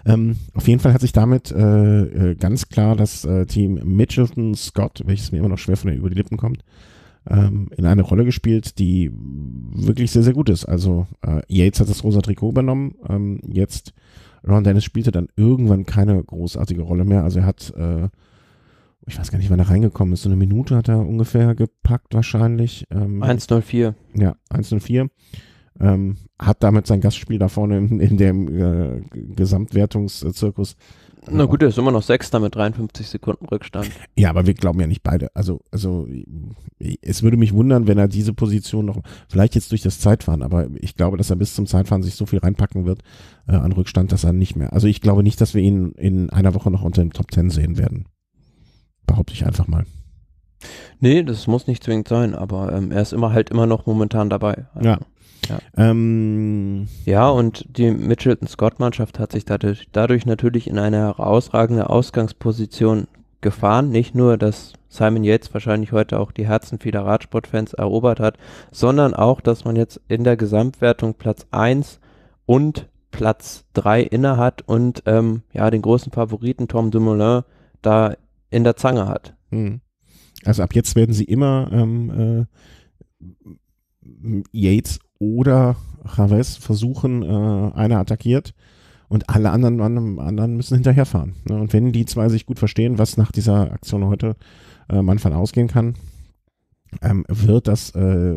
Ähm, auf jeden Fall hat sich damit äh, äh, ganz klar das äh, Team Mitchelton Scott, welches mir immer noch schwer von über die Lippen kommt, ähm, in eine Rolle gespielt, die wirklich sehr, sehr gut ist. Also äh, Yates hat das rosa Trikot übernommen. Ähm, jetzt Ron Dennis spielte dann irgendwann keine großartige Rolle mehr. Also er hat, äh, ich weiß gar nicht, wann er reingekommen ist. So eine Minute hat er ungefähr gepackt wahrscheinlich. Ähm, 1.04. Ja, 1.04. Ähm, hat damit sein Gastspiel da vorne in, in dem äh, Gesamtwertungszirkus äh, na gut, er ist immer noch Sechster mit 53 Sekunden Rückstand. Ja, aber wir glauben ja nicht beide. Also, also es würde mich wundern, wenn er diese Position noch, vielleicht jetzt durch das Zeitfahren, aber ich glaube, dass er bis zum Zeitfahren sich so viel reinpacken wird äh, an Rückstand, dass er nicht mehr. Also ich glaube nicht, dass wir ihn in einer Woche noch unter dem Top Ten sehen werden. Behaupte ich einfach mal. Nee, das muss nicht zwingend sein, aber ähm, er ist immer halt immer noch momentan dabei. Also. Ja, ja, ähm, ja und die Mitchelton-Scott-Mannschaft hat sich dadurch, dadurch natürlich in eine herausragende Ausgangsposition gefahren. Nicht nur, dass Simon Yates wahrscheinlich heute auch die Herzen vieler Radsportfans erobert hat, sondern auch, dass man jetzt in der Gesamtwertung Platz 1 und Platz 3 inne hat und ähm, ja, den großen Favoriten Tom Dumoulin da in der Zange hat. Hm. Also ab jetzt werden sie immer ähm, äh, Yates oder Chavez versuchen, äh, einer attackiert und alle anderen, anderen müssen hinterherfahren. Ne? Und wenn die zwei sich gut verstehen, was nach dieser Aktion heute äh, man von ausgehen kann, ähm, wird das äh,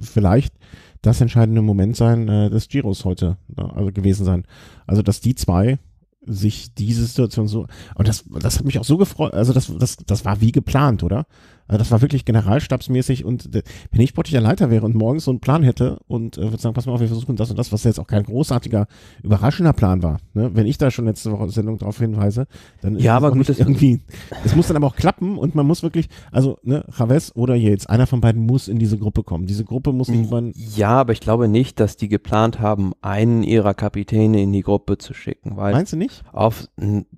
vielleicht das entscheidende Moment sein äh, des Giros heute, ne? also gewesen sein. Also dass die zwei sich diese Situation so und das das hat mich auch so gefreut also das das das war wie geplant oder also das war wirklich generalstabsmäßig und äh, wenn ich sportlicher Leiter wäre und morgens so einen Plan hätte und äh, würde sagen, pass mal auf, wir versuchen das und das, was jetzt auch kein großartiger, überraschender Plan war. Ne? Wenn ich da schon letzte Woche Sendung darauf hinweise, dann ist ja, aber gut, das irgendwie. Es muss dann aber auch klappen und man muss wirklich, also ne, Javes oder Yates, einer von beiden muss in diese Gruppe kommen. Diese Gruppe muss irgendwann. Ja, aber ich glaube nicht, dass die geplant haben, einen ihrer Kapitäne in die Gruppe zu schicken. Weil Meinst du nicht? Auf,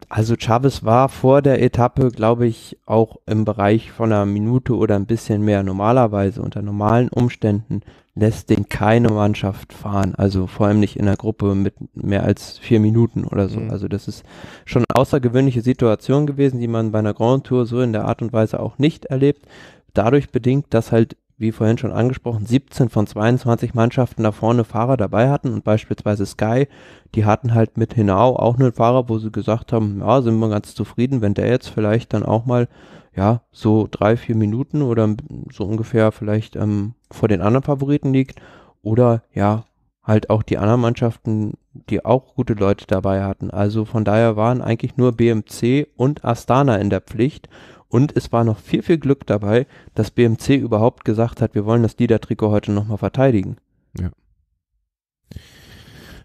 also Chavez war vor der Etappe, glaube ich, auch im Bereich von einer Minute oder ein bisschen mehr normalerweise unter normalen Umständen lässt den keine Mannschaft fahren. Also vor allem nicht in einer Gruppe mit mehr als vier Minuten oder so. Mhm. Also das ist schon eine außergewöhnliche Situation gewesen, die man bei einer Grand Tour so in der Art und Weise auch nicht erlebt. Dadurch bedingt, dass halt wie vorhin schon angesprochen, 17 von 22 Mannschaften da vorne Fahrer dabei hatten und beispielsweise Sky, die hatten halt mit Hinau auch einen Fahrer, wo sie gesagt haben, ja, sind wir ganz zufrieden, wenn der jetzt vielleicht dann auch mal ja, so drei, vier Minuten oder so ungefähr vielleicht ähm, vor den anderen Favoriten liegt. Oder ja, halt auch die anderen Mannschaften, die auch gute Leute dabei hatten. Also von daher waren eigentlich nur BMC und Astana in der Pflicht. Und es war noch viel, viel Glück dabei, dass BMC überhaupt gesagt hat, wir wollen das Liedertrikot heute nochmal verteidigen. Ja.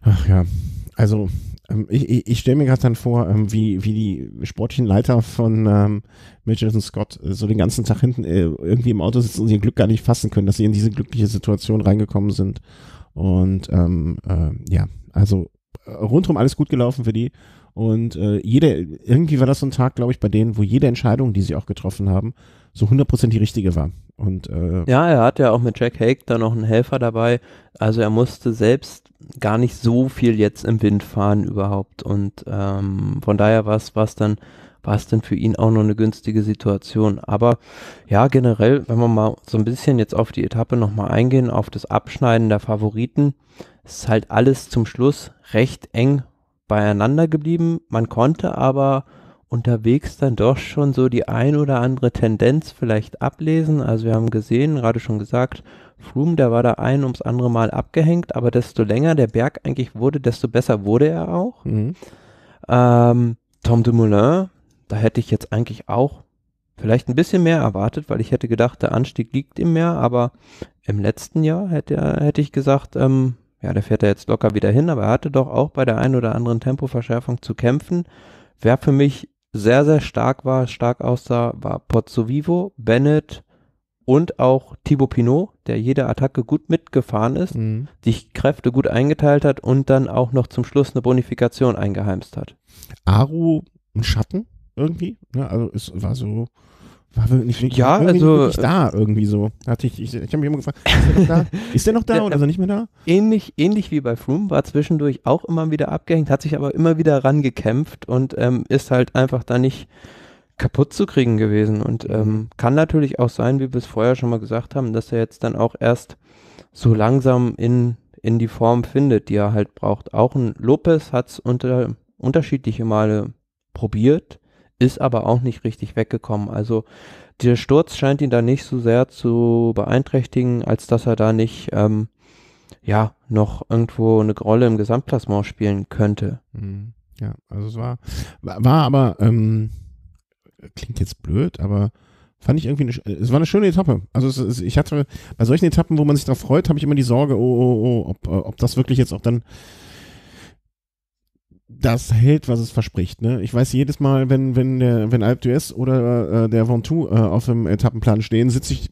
Ach ja, also ähm, ich, ich, ich stelle mir gerade dann vor, ähm, wie, wie die sportlichen Leiter von ähm, Mitchelson Scott äh, so den ganzen Tag hinten äh, irgendwie im Auto sitzen und ihr Glück gar nicht fassen können, dass sie in diese glückliche Situation reingekommen sind. Und ähm, äh, ja, also äh, rundherum alles gut gelaufen für die. Und äh, jede, irgendwie war das so ein Tag, glaube ich, bei denen, wo jede Entscheidung, die sie auch getroffen haben, so 100% die richtige war. Und, äh, ja, er hat ja auch mit Jack Hake da noch einen Helfer dabei. Also er musste selbst gar nicht so viel jetzt im Wind fahren überhaupt. Und ähm, von daher war es dann, dann für ihn auch noch eine günstige Situation. Aber ja, generell, wenn wir mal so ein bisschen jetzt auf die Etappe nochmal eingehen, auf das Abschneiden der Favoriten, ist halt alles zum Schluss recht eng beieinander geblieben. Man konnte aber unterwegs dann doch schon so die ein oder andere Tendenz vielleicht ablesen. Also wir haben gesehen, gerade schon gesagt, Froome, der war da ein ums andere Mal abgehängt, aber desto länger der Berg eigentlich wurde, desto besser wurde er auch. Mhm. Ähm, Tom Dumoulin, da hätte ich jetzt eigentlich auch vielleicht ein bisschen mehr erwartet, weil ich hätte gedacht, der Anstieg liegt ihm mehr, aber im letzten Jahr hätte, hätte ich gesagt, ähm, ja, der fährt da jetzt locker wieder hin, aber er hatte doch auch bei der einen oder anderen Tempoverschärfung zu kämpfen. Wäre für mich sehr, sehr stark war, stark aussah, war Pozzo Vivo, Bennett und auch Thibaut Pinot, der jede Attacke gut mitgefahren ist, mhm. sich Kräfte gut eingeteilt hat und dann auch noch zum Schluss eine Bonifikation eingeheimst hat. Aru ein Schatten irgendwie, ne? also es war so war wirklich nicht, ja, irgendwie also, nicht da äh, irgendwie so. Hatte ich ich, ich habe mich immer gefragt, ist der noch da? [laughs] Ist der noch da oder also nicht mehr da? Ähnlich, ähnlich wie bei Froome war zwischendurch auch immer wieder abgehängt, hat sich aber immer wieder rangekämpft und ähm, ist halt einfach da nicht kaputt zu kriegen gewesen. Und ähm, mhm. kann natürlich auch sein, wie wir es vorher schon mal gesagt haben, dass er jetzt dann auch erst so langsam in, in die Form findet, die er halt braucht. Auch ein Lopez hat es unter, unterschiedliche Male probiert ist aber auch nicht richtig weggekommen. Also der Sturz scheint ihn da nicht so sehr zu beeinträchtigen, als dass er da nicht ähm, ja noch irgendwo eine Rolle im Gesamtklassement spielen könnte. Mhm. Ja, also es war war aber ähm, klingt jetzt blöd, aber fand ich irgendwie eine, es war eine schöne Etappe. Also es, es, ich hatte bei solchen Etappen, wo man sich da freut, habe ich immer die Sorge, oh, oh, oh, ob, ob das wirklich jetzt auch dann das hält, was es verspricht. Ne? Ich weiß jedes Mal, wenn wenn der wenn Alp d'Huez oder äh, der Ventoux äh, auf dem Etappenplan stehen, sitze ich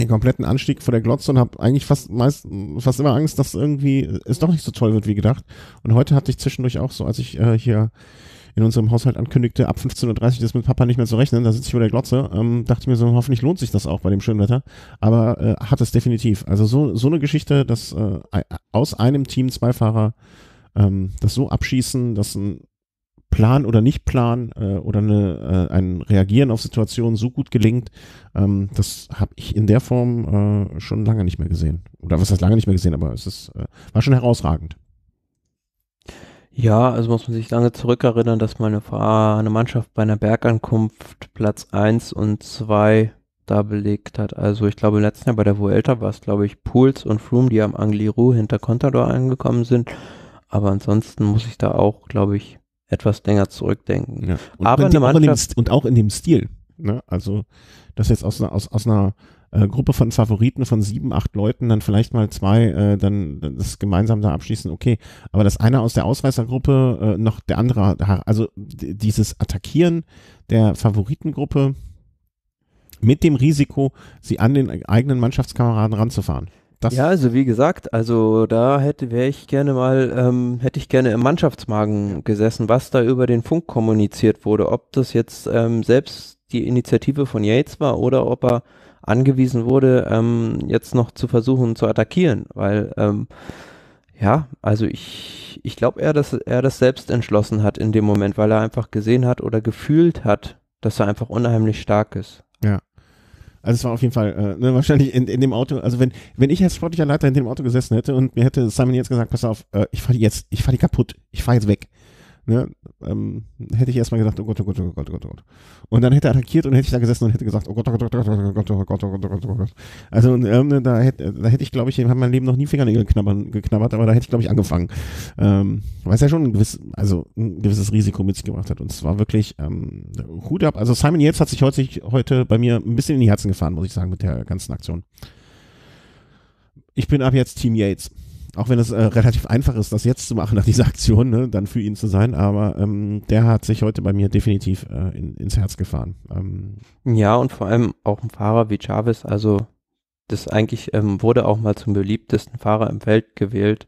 den kompletten Anstieg vor der Glotze und habe eigentlich fast meist fast immer Angst, dass irgendwie es doch nicht so toll wird wie gedacht. Und heute hatte ich zwischendurch auch so, als ich äh, hier in unserem Haushalt ankündigte, ab 15.30 Uhr ist mit Papa nicht mehr zu rechnen, da sitze ich vor der Glotze, ähm, dachte ich mir so, hoffentlich lohnt sich das auch bei dem schönen Wetter, aber äh, hat es definitiv. Also so, so eine Geschichte, dass äh, aus einem Team zwei Fahrer ähm, das so abschießen, dass ein Plan oder Nicht-Plan äh, oder eine, äh, ein Reagieren auf Situationen so gut gelingt, ähm, das habe ich in der Form äh, schon lange nicht mehr gesehen. Oder was heißt lange nicht mehr gesehen, aber es ist, äh, war schon herausragend. Ja, also muss man sich lange zurückerinnern, dass meine eine Mannschaft bei einer Bergankunft Platz 1 und 2 da belegt hat. Also ich glaube, im letzten Jahr bei der Vuelta war es, glaube ich, Pools und Froome, die am Angliru hinter Contador angekommen sind. Aber ansonsten muss ich da auch, glaube ich, etwas länger zurückdenken. Ja. Und, Aber und, auch dem, und, auch in dem Stil. Ne? Also, dass jetzt aus, aus, aus einer äh, Gruppe von Favoriten von sieben, acht Leuten dann vielleicht mal zwei äh, dann, das gemeinsam da abschließen, okay. Aber dass einer aus der Ausreißergruppe äh, noch der andere, also dieses Attackieren der Favoritengruppe mit dem Risiko, sie an den eigenen Mannschaftskameraden ranzufahren. Das ja, also wie gesagt, also da hätte wäre ich gerne mal, ähm, hätte ich gerne im Mannschaftsmagen gesessen, was da über den Funk kommuniziert wurde, ob das jetzt ähm, selbst die Initiative von Yates war oder ob er angewiesen wurde, ähm, jetzt noch zu versuchen zu attackieren, weil ähm, ja, also ich, ich glaube eher, dass er das selbst entschlossen hat in dem Moment, weil er einfach gesehen hat oder gefühlt hat, dass er einfach unheimlich stark ist. Also es war auf jeden Fall äh, ne, wahrscheinlich in, in dem Auto, also wenn, wenn ich als sportlicher Leiter in dem Auto gesessen hätte und mir hätte Simon jetzt gesagt, pass auf, äh, ich fahre jetzt, ich fahre die kaputt, ich fahre jetzt weg. Ne, ähm, hätte ich erstmal gedacht, oh Gott, oh Gott, oh Gott, oh Gott, oh Gott. Und dann hätte er attackiert und hätte ich da gesessen und hätte gesagt, oh Gott, oh Gott, oh Gott, oh Gott, oh Gott, oh Gott, oh Gott, oh Gott, oh Gott. Also ähm, da, hätte, da hätte ich, glaube ich, in mein Leben noch nie Fingernägel knabbern, geknabbert, aber da hätte ich, glaube ich, angefangen. Ähm, weil es ja schon ein gewisses, also ein gewisses Risiko mit sich gebracht hat. Und es war wirklich ähm, Hut ab. Also Simon Yates hat sich heute, heute bei mir ein bisschen in die Herzen gefahren, muss ich sagen, mit der ganzen Aktion. Ich bin ab jetzt Team Yates auch wenn es äh, relativ einfach ist, das jetzt zu machen [laughs] nach dieser Aktion, ne, dann für ihn zu sein, aber ähm, der hat sich heute bei mir definitiv äh, in, ins Herz gefahren. Ähm. Ja, und vor allem auch ein Fahrer wie Chavez, also das eigentlich ähm, wurde auch mal zum beliebtesten Fahrer im Feld gewählt,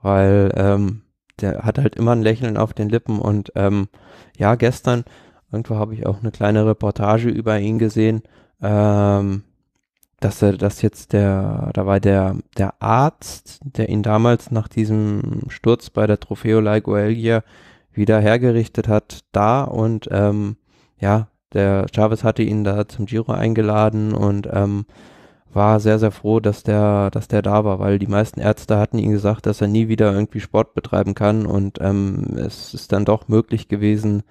weil ähm, der hat halt immer ein Lächeln auf den Lippen und ähm, ja, gestern irgendwo habe ich auch eine kleine Reportage über ihn gesehen. Ähm, dass er das jetzt der, da war der, der Arzt, der ihn damals nach diesem Sturz bei der Trofeo Laiguelia wieder hergerichtet hat, da und ähm, ja, der Chavez hatte ihn da zum Giro eingeladen und ähm, war sehr, sehr froh, dass der, dass der da war, weil die meisten Ärzte hatten ihm gesagt, dass er nie wieder irgendwie Sport betreiben kann und ähm, es ist dann doch möglich gewesen,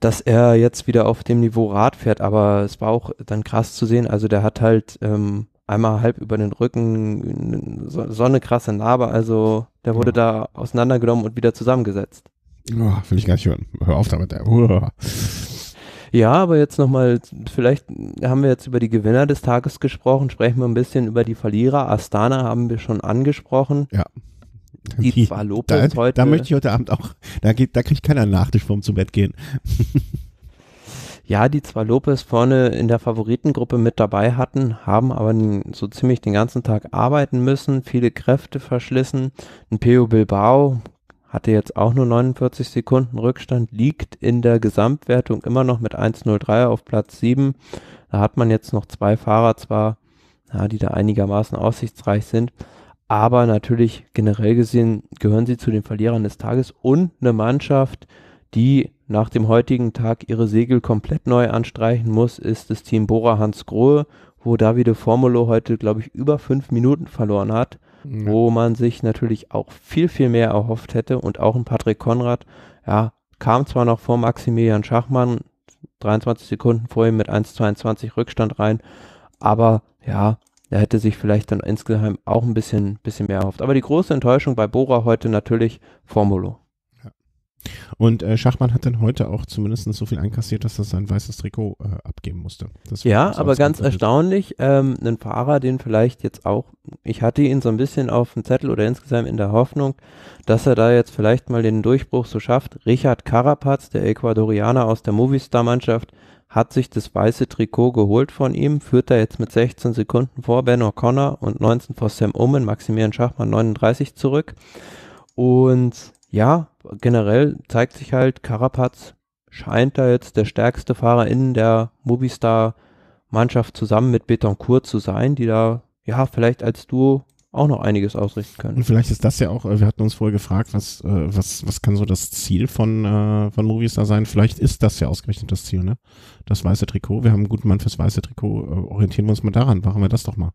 dass er jetzt wieder auf dem Niveau Rad fährt, aber es war auch dann krass zu sehen. Also der hat halt ähm, einmal halb über den Rücken so, eine krasse Narbe, also der wurde ja. da auseinandergenommen und wieder zusammengesetzt. Oh, will ich gar nicht hören. Hör auf damit. Ja, aber jetzt nochmal, vielleicht haben wir jetzt über die Gewinner des Tages gesprochen, sprechen wir ein bisschen über die Verlierer. Astana haben wir schon angesprochen. Ja. Die, die war Lopez da, heute. Da möchte ich heute Abend auch, da, da kriegt keiner einen Nachtisch vorm zu Bett gehen. [laughs] ja, die zwei Lopez vorne in der Favoritengruppe mit dabei hatten, haben aber so ziemlich den ganzen Tag arbeiten müssen, viele Kräfte verschlissen. Ein Peo Bilbao hatte jetzt auch nur 49 Sekunden Rückstand, liegt in der Gesamtwertung immer noch mit 1,03 auf Platz 7. Da hat man jetzt noch zwei Fahrer zwar, ja, die da einigermaßen aussichtsreich sind, aber natürlich generell gesehen gehören sie zu den Verlierern des Tages und eine Mannschaft, die nach dem heutigen Tag ihre Segel komplett neu anstreichen muss, ist das Team Bora Grohe, wo Davide Formolo heute, glaube ich, über fünf Minuten verloren hat, ja. wo man sich natürlich auch viel, viel mehr erhofft hätte und auch ein Patrick Konrad, ja, kam zwar noch vor Maximilian Schachmann, 23 Sekunden vor ihm mit 1,22 Rückstand rein, aber ja, er hätte sich vielleicht dann insgeheim auch ein bisschen, bisschen mehr erhofft. Aber die große Enttäuschung bei Bora heute natürlich Formulo. Ja. Und äh, Schachmann hat dann heute auch zumindest so viel einkassiert, dass er sein weißes Trikot äh, abgeben musste. Das ja, aber ganz erstaunlich, ähm, ein Fahrer, den vielleicht jetzt auch, ich hatte ihn so ein bisschen auf dem Zettel oder insgesamt in der Hoffnung, dass er da jetzt vielleicht mal den Durchbruch so schafft. Richard Carapaz, der Ecuadorianer aus der Movistar-Mannschaft, hat sich das weiße Trikot geholt von ihm, führt er jetzt mit 16 Sekunden vor Ben O'Connor und 19 vor Sam Omen, Maximilian Schachmann 39 zurück. Und ja, generell zeigt sich halt, Carapaz scheint da jetzt der stärkste Fahrer in der Movistar-Mannschaft zusammen mit Betoncourt zu sein, die da ja vielleicht als Duo auch noch einiges ausrichten können. Und vielleicht ist das ja auch, äh, wir hatten uns vorher gefragt, was, äh, was, was kann so das Ziel von, äh, von Movies da sein? Vielleicht ist das ja ausgerechnet das Ziel, ne? Das weiße Trikot. Wir haben einen guten Mann fürs weiße Trikot. Orientieren wir uns mal daran. Machen wir das doch mal.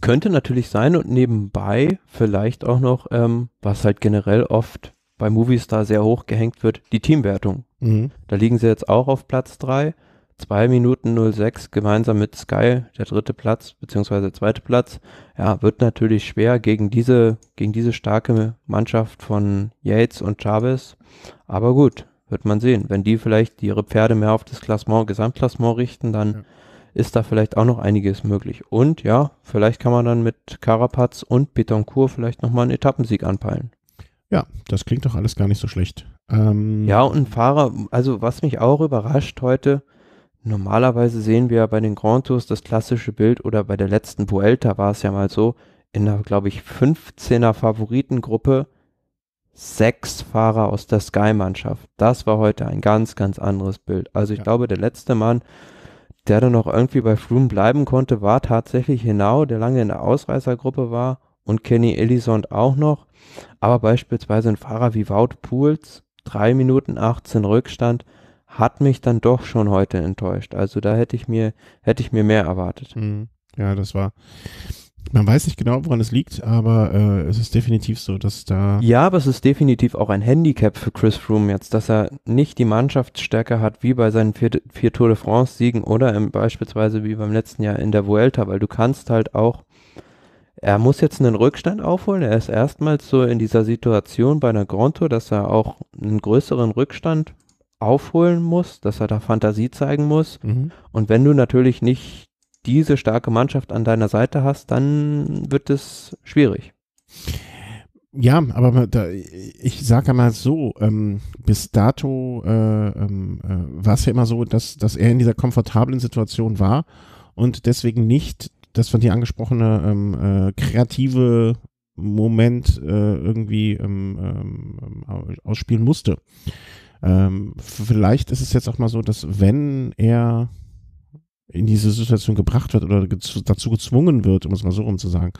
Könnte natürlich sein und nebenbei vielleicht auch noch, ähm, was halt generell oft bei Movies da sehr hoch gehängt wird, die Teamwertung. Mhm. Da liegen sie jetzt auch auf Platz 3. 2 Minuten 06 gemeinsam mit Sky, der dritte Platz, beziehungsweise der zweite Platz. Ja, wird natürlich schwer gegen diese, gegen diese starke Mannschaft von Yates und Chavez. Aber gut, wird man sehen. Wenn die vielleicht ihre Pferde mehr auf das Klassement, Gesamtklassement richten, dann ja. ist da vielleicht auch noch einiges möglich. Und ja, vielleicht kann man dann mit Carapaz und Betoncourt vielleicht nochmal einen Etappensieg anpeilen. Ja, das klingt doch alles gar nicht so schlecht. Ähm ja, und ein Fahrer, also was mich auch überrascht heute, Normalerweise sehen wir ja bei den Grand Tours das klassische Bild oder bei der letzten Vuelta war es ja mal so, in einer, glaube ich, 15er Favoritengruppe sechs Fahrer aus der Sky-Mannschaft. Das war heute ein ganz, ganz anderes Bild. Also ich ja. glaube, der letzte Mann, der dann noch irgendwie bei Froome bleiben konnte, war tatsächlich Hinau, der lange in der Ausreißergruppe war und Kenny Ellison auch noch. Aber beispielsweise ein Fahrer wie Wout Pools, 3 Minuten 18 Rückstand, hat mich dann doch schon heute enttäuscht. Also da hätte ich mir, hätte ich mir mehr erwartet. Mhm. Ja, das war. Man weiß nicht genau, woran es liegt, aber äh, es ist definitiv so, dass da. Ja, aber es ist definitiv auch ein Handicap für Chris Froome jetzt, dass er nicht die Mannschaftsstärke hat wie bei seinen vier, vier Tour de France Siegen oder im, beispielsweise wie beim letzten Jahr in der Vuelta, weil du kannst halt auch. Er muss jetzt einen Rückstand aufholen. Er ist erstmals so in dieser Situation bei einer Grand Tour, dass er auch einen größeren Rückstand aufholen muss, dass er da Fantasie zeigen muss. Mhm. Und wenn du natürlich nicht diese starke Mannschaft an deiner Seite hast, dann wird es schwierig. Ja, aber da, ich sage mal so, ähm, bis dato äh, ähm, äh, war es ja immer so, dass, dass er in dieser komfortablen Situation war und deswegen nicht das von dir angesprochene ähm, äh, kreative Moment äh, irgendwie ähm, ähm, ähm ausspielen musste. Ähm, vielleicht ist es jetzt auch mal so, dass wenn er in diese Situation gebracht wird oder dazu gezwungen wird, um es mal so rum zu sagen,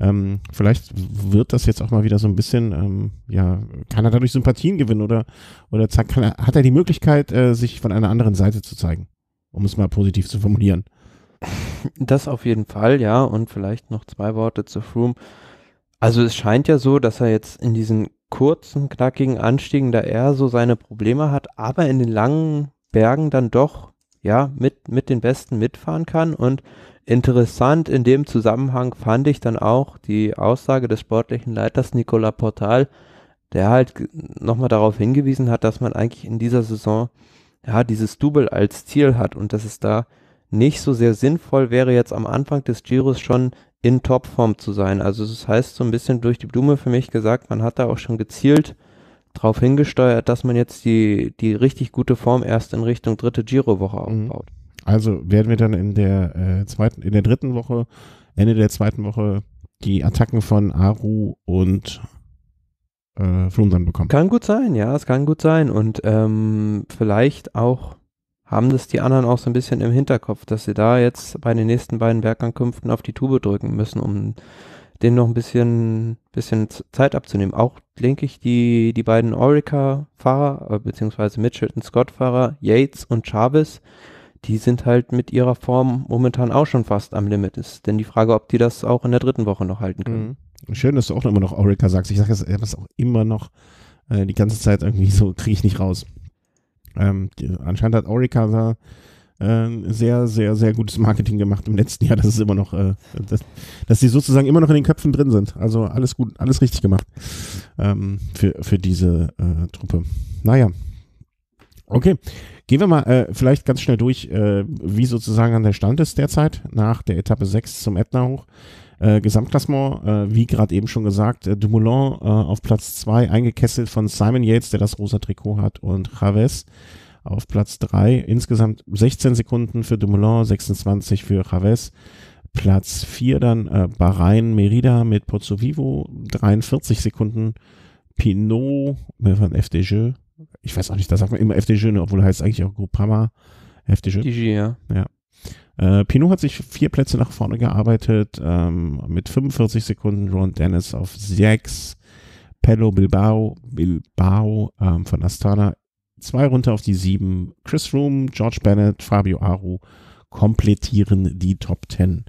ähm, vielleicht wird das jetzt auch mal wieder so ein bisschen, ähm, ja, kann er dadurch Sympathien gewinnen oder, oder er, hat er die Möglichkeit, äh, sich von einer anderen Seite zu zeigen, um es mal positiv zu formulieren. Das auf jeden Fall, ja. Und vielleicht noch zwei Worte zu Froome. Also es scheint ja so, dass er jetzt in diesen kurzen, knackigen Anstiegen da er so seine Probleme hat, aber in den langen Bergen dann doch ja mit, mit den Besten mitfahren kann. Und interessant in dem Zusammenhang fand ich dann auch die Aussage des sportlichen Leiters Nicola Portal, der halt nochmal darauf hingewiesen hat, dass man eigentlich in dieser Saison ja dieses Double als Ziel hat und dass es da nicht so sehr sinnvoll wäre, jetzt am Anfang des Giros schon in Topform zu sein. Also das heißt so ein bisschen durch die Blume für mich gesagt, man hat da auch schon gezielt drauf hingesteuert, dass man jetzt die, die richtig gute Form erst in Richtung dritte Giro-Woche mhm. aufbaut. Also werden wir dann in der äh, zweiten, in der dritten Woche, Ende der zweiten Woche die Attacken von Aru und äh, Flum bekommen. Kann gut sein, ja, es kann gut sein. Und ähm, vielleicht auch haben das die anderen auch so ein bisschen im Hinterkopf, dass sie da jetzt bei den nächsten beiden Bergankünften auf die Tube drücken müssen, um denen noch ein bisschen, bisschen Zeit abzunehmen. Auch, denke ich, die, die beiden Orica-Fahrer, äh, beziehungsweise Mitchelton-Scott-Fahrer, Yates und Chavez, die sind halt mit ihrer Form momentan auch schon fast am Limit. Ist denn die Frage, ob die das auch in der dritten Woche noch halten können. Mhm. Schön, dass du auch immer noch Orica sagst. Ich sage das äh, auch immer noch äh, die ganze Zeit irgendwie so, kriege ich nicht raus. Ähm, die, anscheinend hat Orica da äh, sehr, sehr, sehr gutes Marketing gemacht im letzten Jahr, dass es immer noch, äh, dass, dass sie sozusagen immer noch in den Köpfen drin sind. Also alles gut, alles richtig gemacht ähm, für, für diese äh, Truppe. Naja. Okay, gehen wir mal äh, vielleicht ganz schnell durch, äh, wie sozusagen an der Stand ist derzeit nach der Etappe 6 zum Ätna hoch. Äh, Gesamtklassement, äh, wie gerade eben schon gesagt, äh, Dumoulin äh, auf Platz 2, eingekesselt von Simon Yates, der das rosa Trikot hat, und Chavez auf Platz 3. Insgesamt 16 Sekunden für Dumoulin, 26 für Chavez. Platz 4 dann äh, Bahrain Merida mit Pozzo Vivo, 43 Sekunden. Pinot von FDJ. Ich weiß auch nicht, da sagt man immer FDJ, ne, obwohl heißt eigentlich auch Groupama. FDJ. FDJ, ja. Ja, äh, Pinot hat sich vier Plätze nach vorne gearbeitet, ähm, mit 45 Sekunden Ron Dennis auf 6. Pello Bilbao, Bilbao ähm, von Astana, zwei runter auf die 7. Chris Room, George Bennett, Fabio Aru komplettieren die Top 10.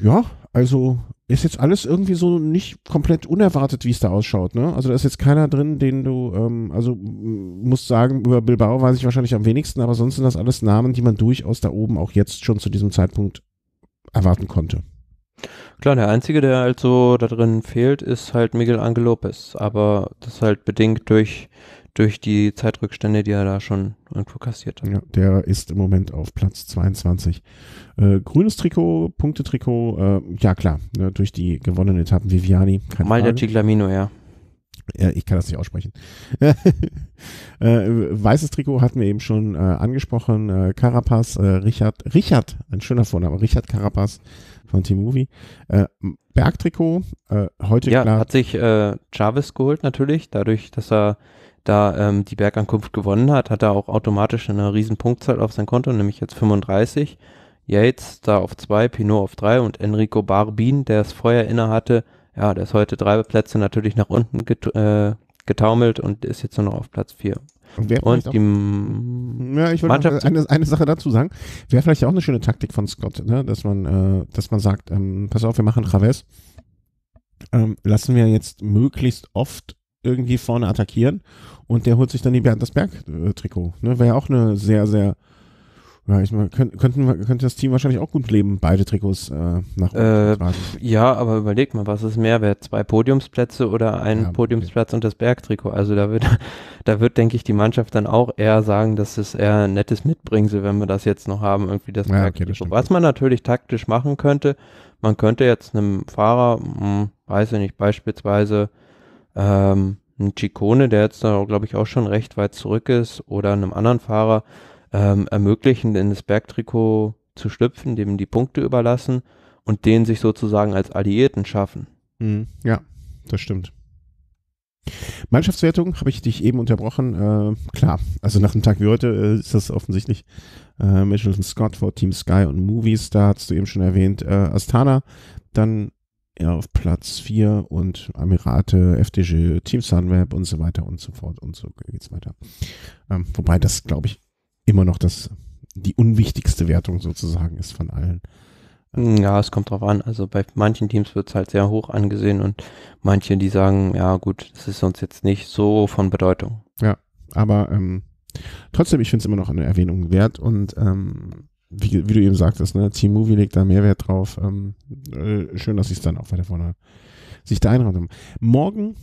Ja, also ist jetzt alles irgendwie so nicht komplett unerwartet, wie es da ausschaut. Ne? Also da ist jetzt keiner drin, den du, ähm, also muss sagen, über Bilbao weiß ich wahrscheinlich am wenigsten, aber sonst sind das alles Namen, die man durchaus da oben auch jetzt schon zu diesem Zeitpunkt erwarten konnte. Klar, der Einzige, der also da drin fehlt, ist halt Miguel Angel Lopez, aber das ist halt bedingt durch durch die Zeitrückstände, die er da schon irgendwo kassiert hat. Ja, der ist im Moment auf Platz 22. Äh, grünes Trikot, Punktetrikot, äh, ja klar, ne, durch die gewonnenen Etappen Viviani. Mal der Ciclamino, ja. ich kann das nicht aussprechen. [laughs] Äh, weißes Trikot hatten wir eben schon äh, angesprochen. Äh, Carapaz, äh, Richard, Richard, ein schöner Vorname, Richard Carapaz von Team Movie. Bergtrikot, heute ja, klar. hat sich Jarvis geholt natürlich, dadurch, dass er da ähm, die Bergankunft gewonnen hat, hat er auch automatisch eine riesen Punktzahl auf sein Konto, nämlich jetzt 35. Yates da auf 2, Pinot auf 3 und Enrico Barbin, der es vorher inne hatte, ja, der ist heute drei Plätze natürlich nach unten get äh, getaumelt und ist jetzt nur noch auf Platz 4. Wäre und die ja, ich wollte eine, eine, Sache dazu sagen. Wäre vielleicht auch eine schöne Taktik von Scott, ne? dass man, äh, dass man sagt, ähm, pass auf, wir machen Chavez. Ähm, lassen wir jetzt möglichst oft irgendwie vorne attackieren und der holt sich dann die Bernd das Berg-Trikot. Äh, ne? Wäre ja auch eine sehr, sehr ja, ich meine, könnten, könnte das Team wahrscheinlich auch gut leben, beide Trikots äh, nach oben äh, tragen. Ja, aber überleg mal, was ist mehr wert? Zwei Podiumsplätze oder ein ja, Podiumsplatz okay. und das Bergtrikot? Also da wird, [laughs] da wird, denke ich, die Mannschaft dann auch eher sagen, dass es eher ein nettes Mitbringsel, wenn wir das jetzt noch haben, irgendwie das ja, Bergtrikot. Okay, das was man natürlich taktisch machen könnte, man könnte jetzt einem Fahrer, mh, hm, weiß ich nicht, beispielsweise ähm, ein Ciccone, der jetzt glaube ich, auch schon recht weit zurück ist, oder einem anderen Fahrer ähm, ermöglichen, in das Bergtrikot zu schlüpfen, dem die Punkte überlassen und den sich sozusagen als Alliierten schaffen. Mhm. Ja, das stimmt. Mannschaftswertung habe ich dich eben unterbrochen. Äh, klar, also nach einem Tag wie heute äh, ist das offensichtlich äh, Mitchelton Scott vor Team Sky und Movies, da hast du eben schon erwähnt. Äh, Astana, dann ja, auf Platz 4 und Amirate, FDG, Team Sunweb und so weiter und so fort und so geht es weiter. Ähm, wobei das, glaube ich, immer noch das, die unwichtigste Wertung sozusagen ist von allen. Hm, ja, es kommt drauf an. Also bei manchen Teams wird es halt sehr hoch angesehen und manche, die sagen, ja gut, das ist uns jetzt nicht so von Bedeutung. Ja, aber ähm, trotzdem, ich finde es immer noch eine Erwähnung wert und ähm, wie, wie du eben sagtest, ne, Team Movie legt da Mehrwert drauf. Ähm, äh, schön, dass sie es dann auch weiter vorne sich da einrahmen. Morgen,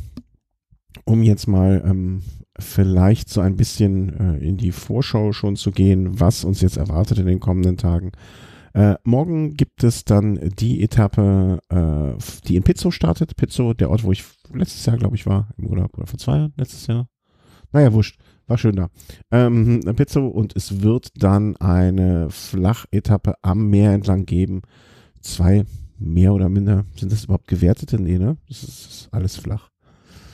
um jetzt mal ähm, vielleicht so ein bisschen äh, in die Vorschau schon zu gehen, was uns jetzt erwartet in den kommenden Tagen. Äh, morgen gibt es dann die Etappe, äh, die in Pizzo startet. Pizzo, der Ort, wo ich letztes Jahr, glaube ich, war, im Urlaub oder vor zwei Jahren, letztes Jahr. Naja, wurscht. War schön da. Ähm, Pizzo und es wird dann eine Flachetappe am Meer entlang geben. Zwei mehr oder minder. Sind das überhaupt gewertete? Nee, ne? Das ist alles flach.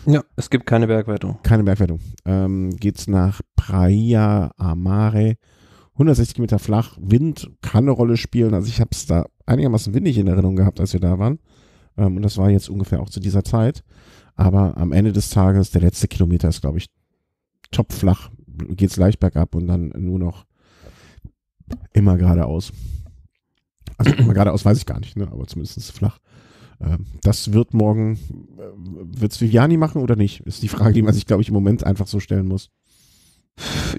Ja, es gibt keine Bergwertung. Keine Bergwertung. Ähm, geht's nach Praia Amare. 160 Meter flach. Wind kann eine Rolle spielen. Also ich habe es da einigermaßen windig in Erinnerung gehabt, als wir da waren. Ähm, und das war jetzt ungefähr auch zu dieser Zeit. Aber am Ende des Tages, der letzte Kilometer ist, glaube ich, topflach, geht es leicht bergab und dann nur noch immer geradeaus. Also immer geradeaus weiß ich gar nicht, ne? aber zumindest flach. Ähm, das wird morgen, äh, wird es Viviani machen oder nicht? Ist die Frage, die man sich, glaube ich, im Moment einfach so stellen muss.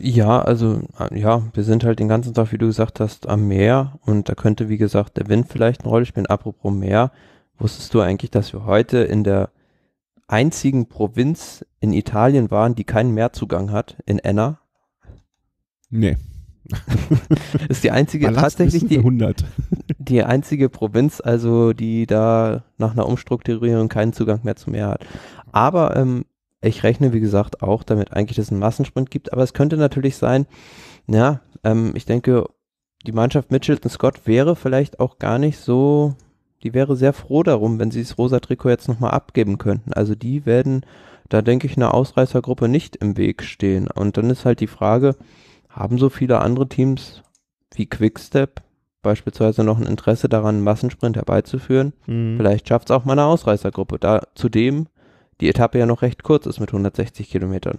Ja, also äh, ja, wir sind halt den ganzen Tag, wie du gesagt hast, am Meer und da könnte, wie gesagt, der Wind vielleicht eine Rolle spielen. Apropos Meer, wusstest du eigentlich, dass wir heute in der einzigen Provinz in Italien waren, die keinen Meerzugang hat, in Enna? Nee. [laughs] ist die einzige Ballast tatsächlich die, 100. die einzige Provinz, also die da nach einer Umstrukturierung keinen Zugang mehr zum Meer hat. Aber ähm, ich rechne, wie gesagt, auch damit eigentlich, dass es einen Massensprint gibt. Aber es könnte natürlich sein, ja, ähm, ich denke, die Mannschaft Mitchelton Scott wäre vielleicht auch gar nicht so die wäre sehr froh darum, wenn sie das rosa Trikot jetzt nochmal abgeben könnten. Also die werden da, denke ich, einer Ausreißergruppe nicht im Weg stehen. Und dann ist halt die Frage, haben so viele andere Teams wie Quickstep beispielsweise noch ein Interesse daran, einen Massensprint herbeizuführen? Mhm. Vielleicht schafft es auch mal eine Ausreißergruppe. Da zudem die Etappe ja noch recht kurz ist mit 160 Kilometern.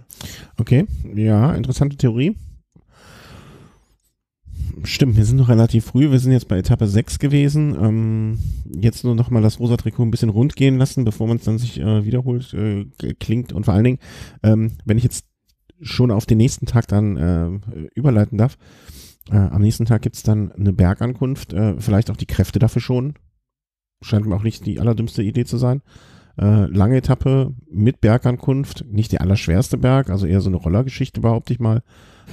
Okay, ja, interessante Theorie stimmt, wir sind noch relativ früh. Wir sind jetzt bei Etappe 6 gewesen. Ähm, jetzt nur nochmal das rosa Trikot ein bisschen rund gehen lassen, bevor man es dann sich äh, wiederholt äh, klingt. Und vor allen Dingen, ähm, wenn ich jetzt schon auf den nächsten Tag dann äh, überleiten darf, äh, am nächsten Tag gibt es dann eine Bergankunft. Äh, vielleicht auch die Kräfte dafür schon. Scheint mir auch nicht die allerdümmste Idee zu sein. Äh, lange Etappe mit Bergankunft. Nicht der allerschwerste Berg, also eher so eine Rollergeschichte, behaupte ich mal.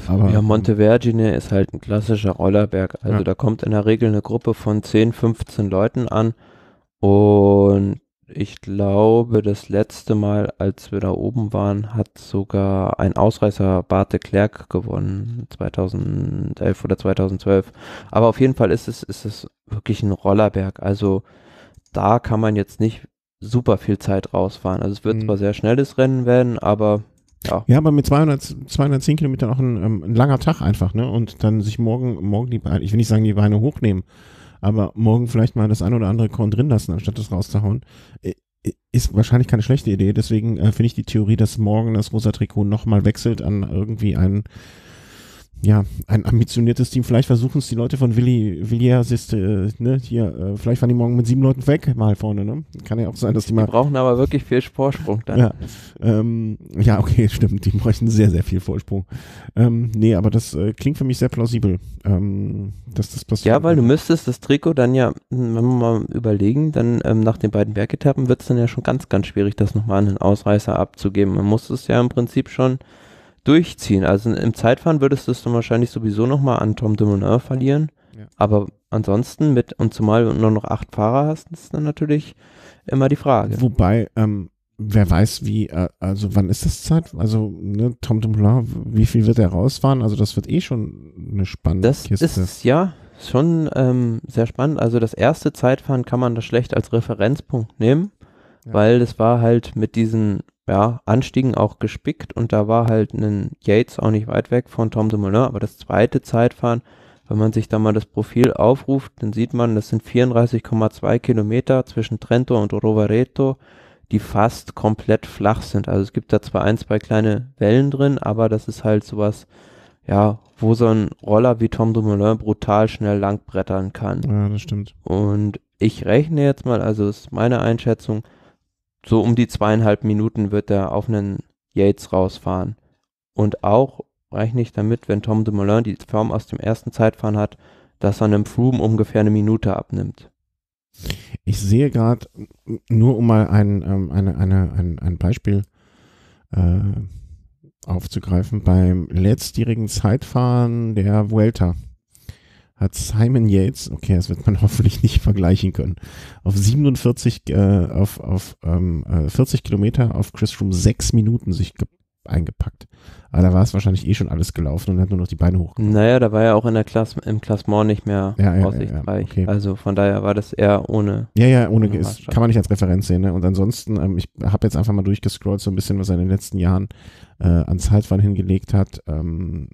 Aber, ja, Montevergine ist halt ein klassischer Rollerberg. Also ja. da kommt in der Regel eine Gruppe von 10, 15 Leuten an. Und ich glaube, das letzte Mal, als wir da oben waren, hat sogar ein Ausreißer Bart de Klerk gewonnen, 2011 oder 2012. Aber auf jeden Fall ist es, ist es wirklich ein Rollerberg. Also da kann man jetzt nicht super viel Zeit rausfahren. Also es wird mhm. zwar sehr schnelles Rennen werden, aber ja. ja, aber mit 200, 210 Kilometern auch ein, ähm, ein, langer Tag einfach, ne? Und dann sich morgen, morgen die Beine, ich will nicht sagen, die Beine hochnehmen, aber morgen vielleicht mal das ein oder andere Korn drin lassen, anstatt das rauszuhauen, äh, äh, ist wahrscheinlich keine schlechte Idee. Deswegen äh, finde ich die Theorie, dass morgen das rosa Trikot nochmal wechselt an irgendwie einen ja, ein ambitioniertes Team. Vielleicht versuchen es die Leute von Willi, Villiers ist, äh, ne, hier, äh, vielleicht waren die morgen mit sieben Leuten weg, mal vorne, ne? Kann ja auch sein, dass die mal. Die brauchen aber wirklich viel Vorsprung dann. Ja, ähm, ja okay, [laughs] stimmt. Die bräuchten sehr, sehr viel Vorsprung. Ähm, nee, aber das äh, klingt für mich sehr plausibel, ähm, dass das passiert. Ja, weil du müsstest das Trikot dann ja, hm, wenn wir mal überlegen, dann ähm, nach den beiden Bergetappen wird es dann ja schon ganz, ganz schwierig, das nochmal an den Ausreißer abzugeben. Man muss es ja im Prinzip schon durchziehen. Also im Zeitfahren würdest du es dann wahrscheinlich sowieso nochmal an Tom Dumoulin verlieren. Ja. Aber ansonsten mit, und zumal du nur noch acht Fahrer hast, ist dann natürlich immer die Frage. Wobei, ähm, wer weiß wie, äh, also wann ist das Zeit? Also ne, Tom Dumoulin, wie viel wird er rausfahren? Also das wird eh schon eine spannende das Kiste. Das ist, ja, schon ähm, sehr spannend. Also das erste Zeitfahren kann man da schlecht als Referenzpunkt nehmen, ja. weil das war halt mit diesen ja, Anstiegen auch gespickt und da war halt ein Yates auch nicht weit weg von Tom de ne? Moulin, aber das zweite Zeitfahren, wenn man sich da mal das Profil aufruft, dann sieht man, das sind 34,2 Kilometer zwischen Trento und Rovereto, die fast komplett flach sind. Also es gibt da zwar ein, zwei kleine Wellen drin, aber das ist halt sowas, ja, wo so ein Roller wie Tom Dumoulin ne, brutal schnell langbrettern kann. Ja, das stimmt. Und ich rechne jetzt mal, also ist meine Einschätzung, so um die zweieinhalb Minuten wird er auf einen Yates rausfahren. Und auch rechne ich damit, wenn Tom Dumoulin die Form aus dem ersten Zeitfahren hat, dass er einem Froome ungefähr eine Minute abnimmt. Ich sehe gerade, nur um mal ein, ähm, eine, eine, ein, ein Beispiel äh, aufzugreifen, beim letztjährigen Zeitfahren der Vuelta hat Simon Yates, okay, das wird man [laughs] hoffentlich nicht vergleichen können, auf 47, äh, auf, auf ähm, 40 äh, Kilometer auf Chris Room sechs Minuten sich eingepackt. Aber da war es wahrscheinlich eh schon alles gelaufen und hat nur noch die Beine hochgenommen. Naja, da war ja auch in der Klasse, im Klassement nicht mehr ja, ja, aussichtsreich. Ja, okay. Also von daher war das eher ohne. Ja, ja, ohne, ohne ist, kann man nicht als Referenz sehen. Ne? Und ansonsten, ähm, ich habe jetzt einfach mal durchgescrollt, so ein bisschen, was er in den letzten Jahren äh, an Zeitfahren hingelegt hat. Ähm,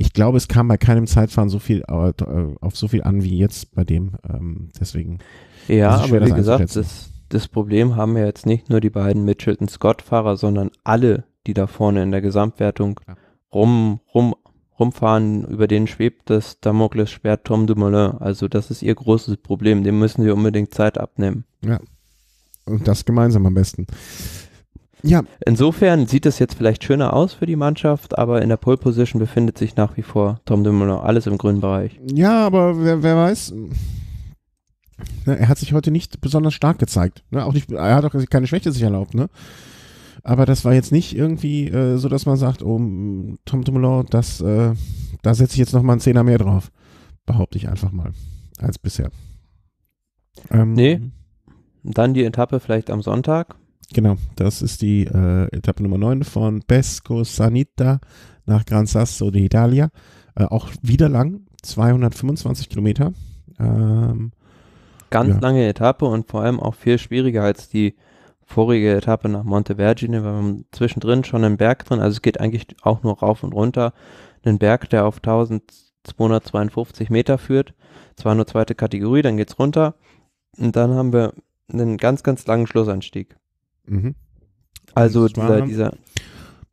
ich glaube, es kam bei keinem Zeitfahren so viel äh, auf so viel an wie jetzt bei dem. Ähm, deswegen. Ja, aber wie gesagt, das, das Problem haben ja jetzt nicht nur die beiden Mitchelton Scott-Fahrer, sondern alle, die da vorne in der Gesamtwertung ja. rum, rum, rumfahren, über denen schwebt das Damoklesschwert Tom Dumoulin. Also das ist ihr großes Problem. Dem müssen sie unbedingt Zeit abnehmen. Ja. Und das gemeinsam am besten. Ja. Insofern sieht es jetzt vielleicht schöner aus für die Mannschaft, aber in der Pole Position befindet sich nach wie vor Tom Dumoulin. Alles im grünen Bereich. Ja, aber wer, wer weiß. Er hat sich heute nicht besonders stark gezeigt. Ne? Auch nicht, er hat auch keine Schwäche sich erlaubt. Ne? Aber das war jetzt nicht irgendwie äh, so, dass man sagt, oh, Tom Dumoulin, das, äh, da setze ich jetzt nochmal einen Zehner mehr drauf. Behaupte ich einfach mal. Als bisher. Ähm, nee. Dann die Etappe vielleicht am Sonntag. Genau, das ist die äh, Etappe Nummer 9 von Pesco Sanita nach Gran Sasso d'Italia. Äh, auch wieder lang, 225 Kilometer. Ähm, Ganz ja. lange Etappe und vor allem auch viel schwieriger als die vorige Etappe nach Montevergine, weil man zwischendrin schon einen Berg drin, also es geht eigentlich auch nur rauf und runter. Einen Berg, der auf 1252 Meter führt, zwar nur zweite Kategorie, dann geht es runter. Und dann haben wir einen ganz, ganz langen Schlussanstieg. Mhm. Also dieser, war, dieser.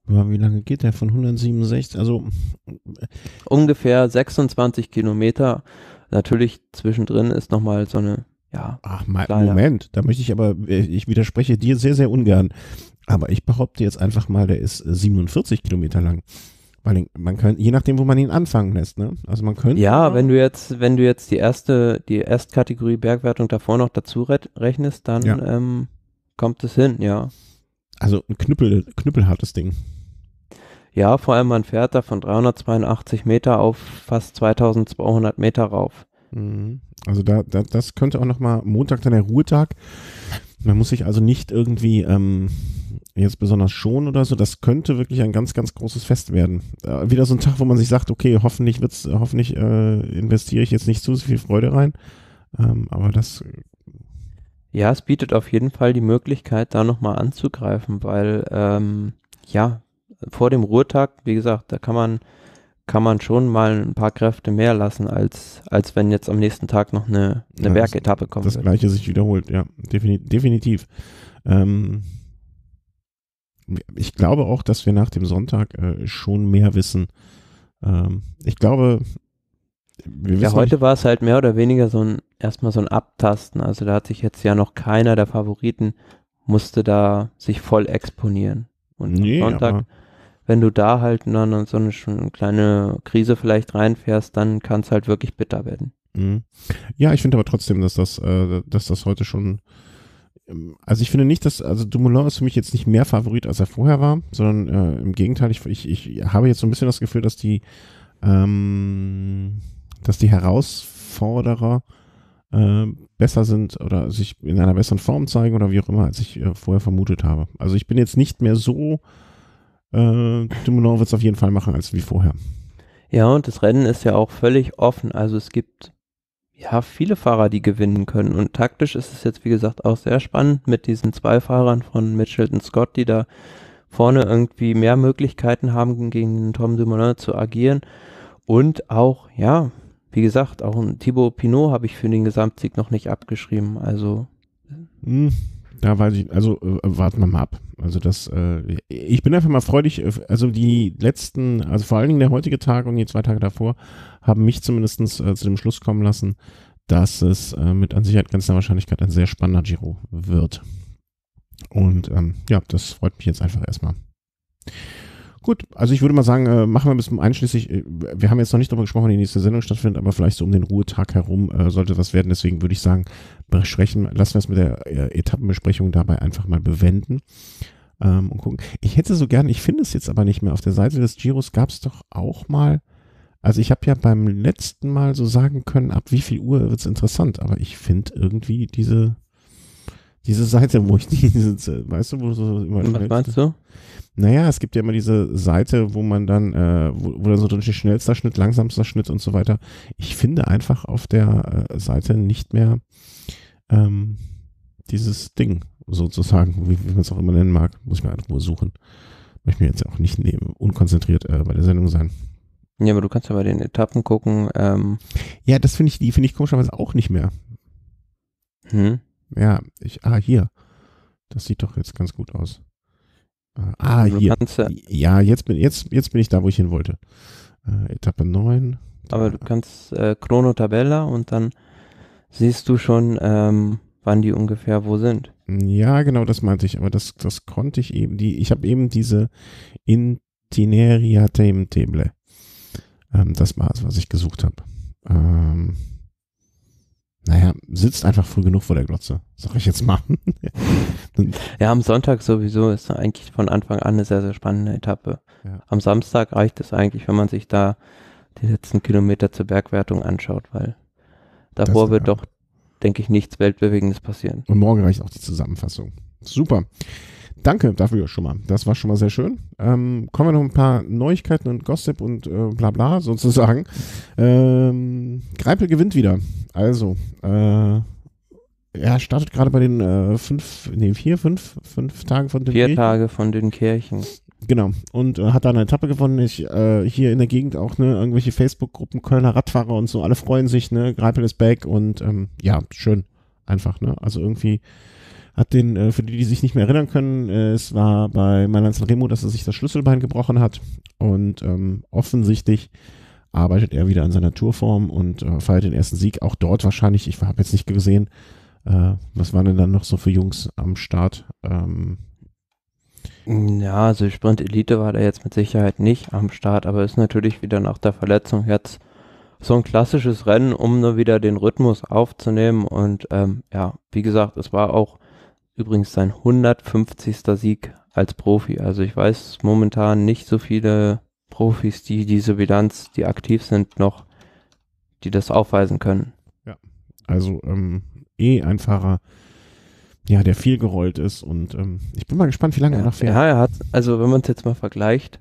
Wie lange geht der? Von 167, also ungefähr 26 Kilometer. Natürlich zwischendrin ist nochmal so eine, ja. Ach, mal, Moment, da möchte ich aber, äh, ich widerspreche dir sehr, sehr ungern. Aber ich behaupte jetzt einfach mal, der ist 47 äh, Kilometer lang. Weil man kann, je nachdem, wo man ihn anfangen lässt, ne? Also man könnte. Ja, wenn du jetzt, wenn du jetzt die erste, die Erstkategorie Bergwertung davor noch dazu rechnest, dann ja. ähm, kommt es hin, ja. Also ein knüppel, knüppelhartes Ding. Ja, vor allem man fährt da von 382 Meter auf fast 2200 Meter rauf. Mhm. Also da, da das könnte auch nochmal Montag dann der Ruhetag. Man muss sich also nicht irgendwie ähm, jetzt besonders schonen oder so. Das könnte wirklich ein ganz, ganz großes Fest werden. Äh, wieder so ein Tag, wo man sich sagt, okay, hoffentlich wird's, hoffentlich äh, investiere ich jetzt nicht zu viel Freude rein. Ähm, aber das ja, es bietet auf jeden Fall die Möglichkeit, da nochmal anzugreifen, weil ähm, ja, vor dem Ruhetag, wie gesagt, da kann man, kann man schon mal ein paar Kräfte mehr lassen, als, als wenn jetzt am nächsten Tag noch eine, eine ja, Werketappe kommt. Das, das gleiche sich wiederholt, ja, definitiv. Ähm, ich glaube auch, dass wir nach dem Sonntag äh, schon mehr wissen. Ähm, ich glaube, ja, heute war es halt mehr oder weniger so ein, erstmal so ein Abtasten. Also da hat sich jetzt ja noch keiner der Favoriten musste da sich voll exponieren. Und nee, Sonntag, wenn du da halt dann so eine, eine kleine Krise vielleicht reinfährst, dann kann es halt wirklich bitter werden. Mhm. Ja, ich finde aber trotzdem, dass das, äh, dass das heute schon ähm, also ich finde nicht, dass, also Dumoulin ist für mich jetzt nicht mehr Favorit, als er vorher war, sondern äh, im Gegenteil, ich, ich, ich habe jetzt so ein bisschen das Gefühl, dass die ähm, dass die Herausforderer äh, besser sind oder sich in einer besseren Form zeigen oder wie auch immer, als ich äh, vorher vermutet habe. Also ich bin jetzt nicht mehr so, äh, Dumoulin wird es auf jeden Fall machen als wie vorher. Ja, und das Rennen ist ja auch völlig offen. Also es gibt ja viele Fahrer, die gewinnen können. Und taktisch ist es jetzt, wie gesagt, auch sehr spannend mit diesen zwei Fahrern von Mitchell und Scott, die da vorne irgendwie mehr Möglichkeiten haben, gegen Tom Dumoulin zu agieren. Und auch, ja, wie gesagt, auch ein Thibaut Pinot habe ich für den Gesamtsieg noch nicht abgeschrieben. Also. Hm. Da weiß ich, also äh, warten wir mal ab. Also das, äh, ich bin einfach mal freudig, äh, also die letzten, also vor allen Dingen der heutige Tag und die zwei Tage davor, haben mich zumindest äh, zu dem Schluss kommen lassen, dass es äh, mit an Sicherheit grenzender Wahrscheinlichkeit ein sehr spannender Giro wird. Und ähm, ja, das freut mich jetzt einfach erstmal. Gut, also ich würde mal sagen, äh, machen wir bis einschließlich, äh, wir haben jetzt noch nicht darüber gesprochen, wie die nächste Sendung stattfindet, aber vielleicht so um den Ruhetag herum äh, sollte was werden. Deswegen würde ich sagen, besprechen, lassen wir es mit der äh, Etappenbesprechung dabei einfach mal bewenden ähm, und gucken. Ich hätte so gern, ich finde es jetzt aber nicht mehr, auf der Seite des Giros gab es doch auch mal, also ich habe ja beim letzten Mal so sagen können, ab wie viel Uhr wird es interessant, aber ich finde irgendwie diese diese Seite, wo ich diese, [laughs] weißt du, wo so immer Was schnellste. meinst du? Naja, es gibt ja immer diese Seite, wo man dann, äh, wo, wo dann so drin steht, schnellster Schnitt, langsamster Schnitt und so weiter. Ich finde einfach auf der äh, Seite nicht mehr ähm, dieses Ding, sozusagen, wie, wie man es auch immer nennen mag. Muss ich mir einfach nur suchen. Möchte ich mir jetzt auch nicht neben, unkonzentriert äh, bei der Sendung sein. Ja, aber du kannst ja bei den Etappen gucken. Ähm. Ja, das finde ich, die finde ich komischerweise auch nicht mehr. Hm. Ja, ich, ah, hier. Das sieht doch jetzt ganz gut aus. Ah, ah hier. Ja, jetzt bin, jetzt, jetzt bin ich da, wo ich hin wollte. Äh, Etappe 9. Aber du kannst äh, Chrono Tabella und dann siehst du schon, ähm, wann die ungefähr wo sind. Ja, genau, das meinte ich, aber das, das konnte ich eben, die, ich habe eben diese Itineria Table. Ähm, das war es, was ich gesucht habe. Ähm, naja, sitzt einfach früh genug vor der Glotze, sag ich jetzt mal. [laughs] ja, am Sonntag sowieso ist eigentlich von Anfang an eine sehr, sehr spannende Etappe. Ja. Am Samstag reicht es eigentlich, wenn man sich da die letzten Kilometer zur Bergwertung anschaut, weil davor das, wird ja. doch, denke ich, nichts Weltbewegendes passieren. Und morgen reicht auch die Zusammenfassung. Super. Danke dafür schon mal. Das war schon mal sehr schön. Ähm, kommen wir noch ein paar Neuigkeiten und Gossip und äh, bla bla sozusagen. Ähm, Greipel gewinnt wieder. Also, äh, er startet gerade bei den äh, fünf, nee, vier, fünf, fünf Tagen von Dünkirchen. Vier Tage von Dünkirchen. Genau. Und äh, hat da eine Etappe gewonnen. Ich, äh, hier in der Gegend auch, ne, irgendwelche Facebook-Gruppen, Kölner Radfahrer und so, alle freuen sich, ne, Greipel ist back und ähm, ja, schön. Einfach, ne? Also irgendwie hat den, äh, für die, die sich nicht mehr erinnern können, äh, es war bei Milan Remo, dass er sich das Schlüsselbein gebrochen hat. Und ähm, offensichtlich arbeitet er wieder an seiner Tourform und äh, feiert den ersten Sieg. Auch dort wahrscheinlich, ich habe jetzt nicht gesehen, äh, was waren denn dann noch so für Jungs am Start? Ähm, ja, also Sprint Elite war da jetzt mit Sicherheit nicht am Start, aber ist natürlich wieder nach der Verletzung jetzt so ein klassisches Rennen, um nur wieder den Rhythmus aufzunehmen. Und ähm, ja, wie gesagt, es war auch übrigens sein 150. Sieg als Profi. Also ich weiß momentan nicht so viele Profis, die diese Bilanz, die aktiv sind, noch, die das aufweisen können. Ja, also ähm, eh ein Fahrer, ja, der viel gerollt ist und ähm, ich bin mal gespannt, wie lange ja, er noch fährt. Ja, er hat, also wenn man es jetzt mal vergleicht,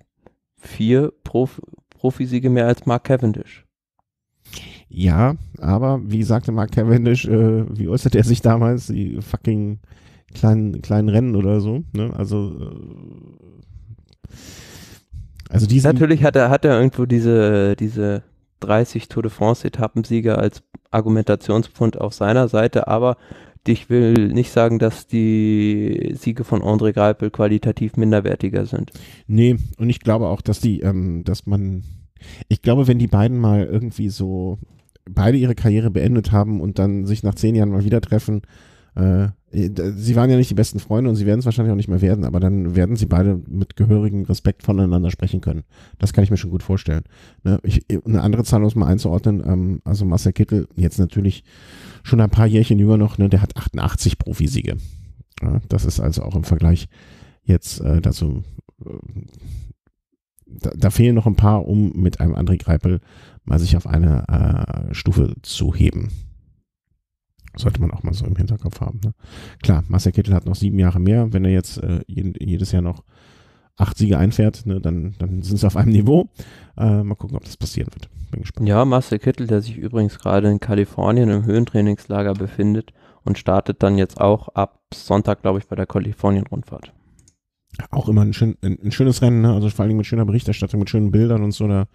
vier Prof Profisiege mehr als Mark Cavendish. Ja, aber wie sagte Mark Cavendish, äh, wie äußerte er sich damals? Die fucking kleinen, kleinen Rennen oder so. Ne? Also, äh, also diesen Natürlich hat er, hat er irgendwo diese, diese 30 Tour de France-Etappensieger als Argumentationspfund auf seiner Seite, aber ich will nicht sagen, dass die Siege von André Greipel qualitativ minderwertiger sind. Nee, und ich glaube auch, dass die, ähm, dass man, ich glaube, wenn die beiden mal irgendwie so beide ihre Karriere beendet haben und dann sich nach zehn Jahren mal wieder treffen, äh, äh, sie waren ja nicht die besten Freunde und sie werden es wahrscheinlich auch nicht mehr werden, aber dann werden sie beide mit gehörigem Respekt voneinander sprechen können. Das kann ich mir schon gut vorstellen. Ne, äh, eine andere Zahl, um es mal einzuordnen, ähm, also Marcel Kittel, jetzt natürlich schon ein paar Jährchen jünger noch, ne, der hat 88 Profisiege. das ist also auch im Vergleich jetzt dazu, da, fehlen noch ein paar, um mit einem André Greipel mal sich auf eine Stufe zu heben. Sollte man auch mal so im Hinterkopf haben. Ne? Klar, Marcel Kittel hat noch sieben Jahre mehr. Wenn er jetzt äh, jedes Jahr noch acht Siege einfährt, ne, dann, dann sind sie auf einem Niveau. Äh, mal gucken, ob das passieren wird. Bin gespannt. Ja, Marcel Kittel, der sich übrigens gerade in Kalifornien im Höhentrainingslager befindet und startet dann jetzt auch ab Sonntag, glaube ich, bei der Kalifornien-Rundfahrt. Auch immer ein, schön, ein, ein schönes Rennen, ne? also vor allem mit schöner Berichterstattung, mit schönen Bildern und so. Da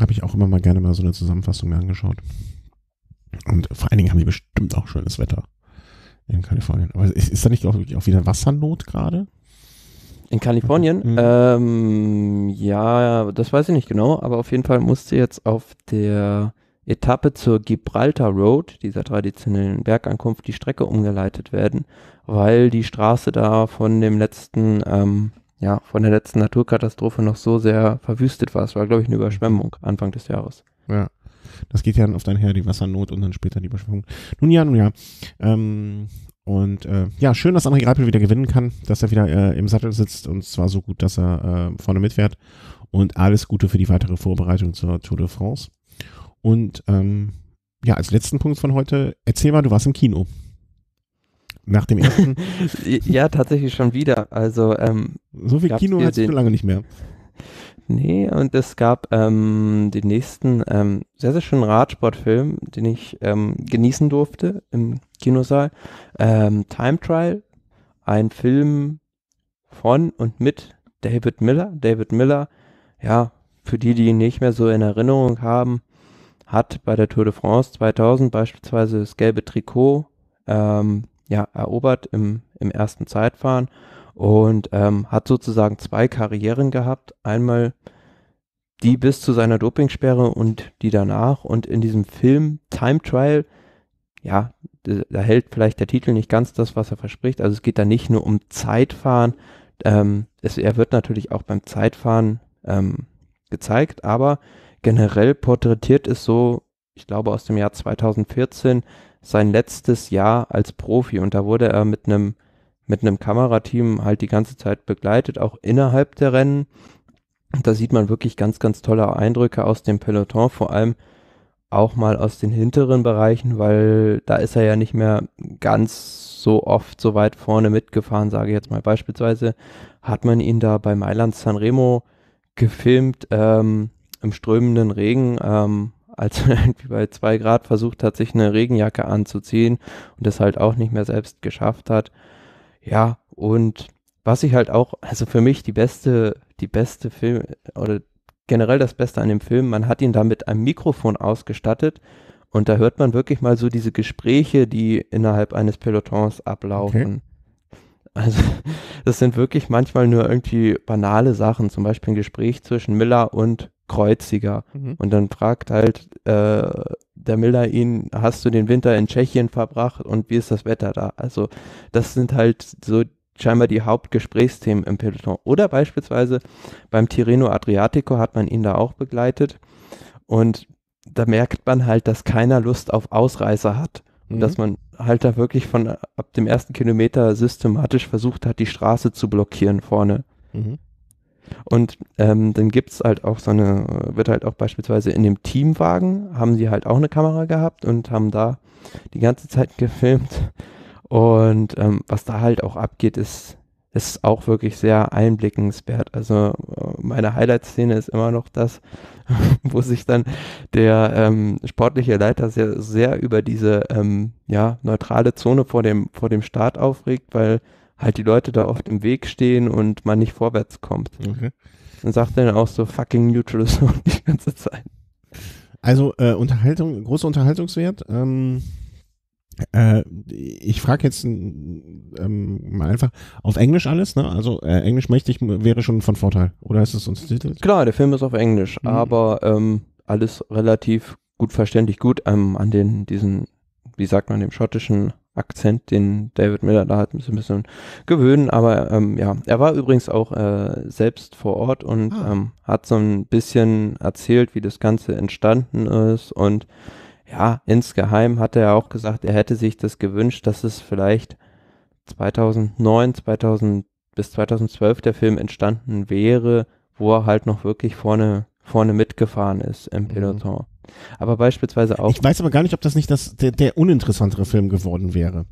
habe ich auch immer mal gerne mal so eine Zusammenfassung mir angeschaut. Und vor allen Dingen haben die bestimmt auch schönes Wetter in Kalifornien. Aber ist, ist da nicht auch, auch wieder Wassernot gerade? In Kalifornien? Mhm. Ähm, ja, das weiß ich nicht genau, aber auf jeden Fall musste jetzt auf der Etappe zur Gibraltar Road, dieser traditionellen Bergankunft, die Strecke umgeleitet werden, weil die Straße da von dem letzten, ähm, ja, von der letzten Naturkatastrophe noch so sehr verwüstet war. Es war, glaube ich, eine mhm. Überschwemmung Anfang des Jahres. Ja. Das geht ja dann auf dein einher, die Wassernot und dann später die Überschwemmung. Nun ja, nun ja. Ähm, und äh, ja, schön, dass André Greipel wieder gewinnen kann, dass er wieder äh, im Sattel sitzt und zwar so gut, dass er äh, vorne mitfährt. Und alles Gute für die weitere Vorbereitung zur Tour de France. Und ähm, ja, als letzten Punkt von heute, erzähl mal, du warst im Kino. Nach dem ersten. [laughs] ja, tatsächlich schon wieder. Also, ähm, so viel Kino hat es lange nicht mehr. Nee, und es gab ähm, den nächsten ähm, sehr, sehr schönen Radsportfilm, den ich ähm, genießen durfte im Kinosaal. Ähm, Time Trial, ein Film von und mit David Miller. David Miller, ja, für die, die ihn nicht mehr so in Erinnerung haben, hat bei der Tour de France 2000 beispielsweise das gelbe Trikot ähm, ja, erobert im, im ersten Zeitfahren und ähm, hat sozusagen zwei Karrieren gehabt. Einmal die bis zu seiner Dopingsperre und die danach. Und in diesem Film Time Trial, ja, da hält vielleicht der Titel nicht ganz das, was er verspricht. Also es geht da nicht nur um Zeitfahren. Ähm, es, er wird natürlich auch beim Zeitfahren ähm, gezeigt, aber generell porträtiert ist so, ich glaube aus dem Jahr 2014, sein letztes Jahr als Profi. Und da wurde er mit einem mit einem Kamerateam halt die ganze Zeit begleitet, auch innerhalb der Rennen. Da sieht man wirklich ganz, ganz tolle Eindrücke aus dem Peloton, vor allem auch mal aus den hinteren Bereichen, weil da ist er ja nicht mehr ganz so oft so weit vorne mitgefahren, sage ich jetzt mal. Beispielsweise hat man ihn da bei Mailand Sanremo gefilmt ähm, im strömenden Regen, ähm, als er [laughs] irgendwie bei zwei Grad versucht hat, sich eine Regenjacke anzuziehen und das halt auch nicht mehr selbst geschafft hat. Ja, und was ich halt auch, also für mich die beste, die beste Film oder generell das Beste an dem Film, man hat ihn da mit einem Mikrofon ausgestattet und da hört man wirklich mal so diese Gespräche, die innerhalb eines Pelotons ablaufen. Okay. Also [laughs] das sind wirklich manchmal nur irgendwie banale Sachen, zum Beispiel ein Gespräch zwischen Miller und Kreuziger. Mhm. Und dann fragt halt äh, der Miller ihn, hast du den Winter in Tschechien verbracht und wie ist das Wetter da? Also das sind halt so scheinbar die Hauptgesprächsthemen im Peloton. Oder beispielsweise beim Tirreno Adriatico hat man ihn da auch begleitet und da merkt man halt, dass keiner Lust auf Ausreißer hat. Mhm. Und dass man halt da wirklich von ab dem ersten Kilometer systematisch versucht hat, die Straße zu blockieren vorne. Mhm. Und ähm, dann gibt es halt auch so eine, wird halt auch beispielsweise in dem Teamwagen, haben sie halt auch eine Kamera gehabt und haben da die ganze Zeit gefilmt. Und ähm, was da halt auch abgeht, ist, ist auch wirklich sehr einblickenswert. Also äh, meine Highlight-Szene ist immer noch das, [laughs] wo sich dann der ähm, sportliche Leiter sehr, sehr über diese ähm, ja, neutrale Zone vor dem, vor dem Start aufregt, weil halt die Leute da oft im Weg stehen und man nicht vorwärts kommt. Okay. Und sagt dann auch so fucking neutral zone [laughs] die ganze Zeit. Also äh, Unterhaltung, großer Unterhaltungswert. Ähm, äh, ich frage jetzt ähm, mal einfach auf Englisch alles, ne? Also äh, Englisch mächtig wäre schon von Vorteil, oder ist es uns Titel? Klar, der Film ist auf Englisch, mhm. aber ähm, alles relativ gut verständlich, gut ähm, an den diesen, wie sagt man, dem schottischen Akzent, den David Miller da hat, müssen ein bisschen gewöhnen. Aber ähm, ja, er war übrigens auch äh, selbst vor Ort und ah. ähm, hat so ein bisschen erzählt, wie das Ganze entstanden ist. Und ja, insgeheim hat er auch gesagt, er hätte sich das gewünscht, dass es vielleicht 2009, 2000 bis 2012 der Film entstanden wäre, wo er halt noch wirklich vorne vorne mitgefahren ist im mhm. Peloton. Aber beispielsweise auch. Ich weiß aber gar nicht, ob das nicht das, der, der uninteressantere Film geworden wäre.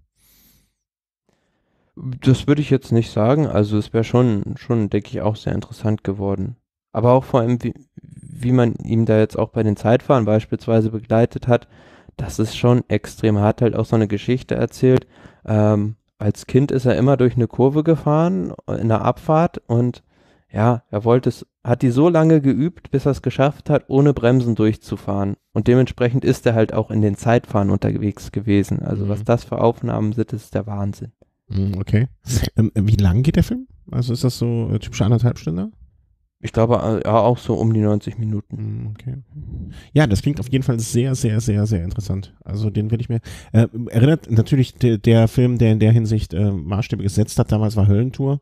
Das würde ich jetzt nicht sagen. Also es wäre schon, schon, denke ich, auch sehr interessant geworden. Aber auch vor allem, wie, wie man ihm da jetzt auch bei den Zeitfahren beispielsweise begleitet hat, das ist schon extrem hart, halt auch so eine Geschichte erzählt. Ähm, als Kind ist er immer durch eine Kurve gefahren, in der Abfahrt und ja, er wollte es, hat die so lange geübt, bis er es geschafft hat, ohne Bremsen durchzufahren. Und dementsprechend ist er halt auch in den Zeitfahren unterwegs gewesen. Also mhm. was das für Aufnahmen sind, ist der Wahnsinn. Mhm, okay. Ähm, wie lang geht der Film? Also ist das so äh, typische anderthalb Stunden? Ich glaube, äh, ja, auch so um die 90 Minuten. Mhm, okay. Ja, das klingt auf jeden Fall sehr, sehr, sehr, sehr interessant. Also den will ich mir. Äh, erinnert natürlich der, der, Film, der in der Hinsicht äh, Maßstäbe gesetzt hat, damals war Höllentour.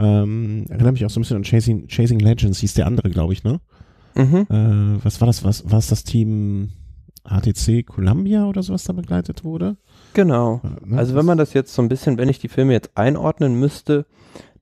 Ähm, erinnert mich auch so ein bisschen an Chasing, Chasing Legends, hieß der andere, glaube ich, ne? Mhm. Äh, was war das? Was war es das Team HTC Columbia oder sowas da begleitet wurde? Genau. Äh, ne? Also wenn man das jetzt so ein bisschen, wenn ich die Filme jetzt einordnen müsste,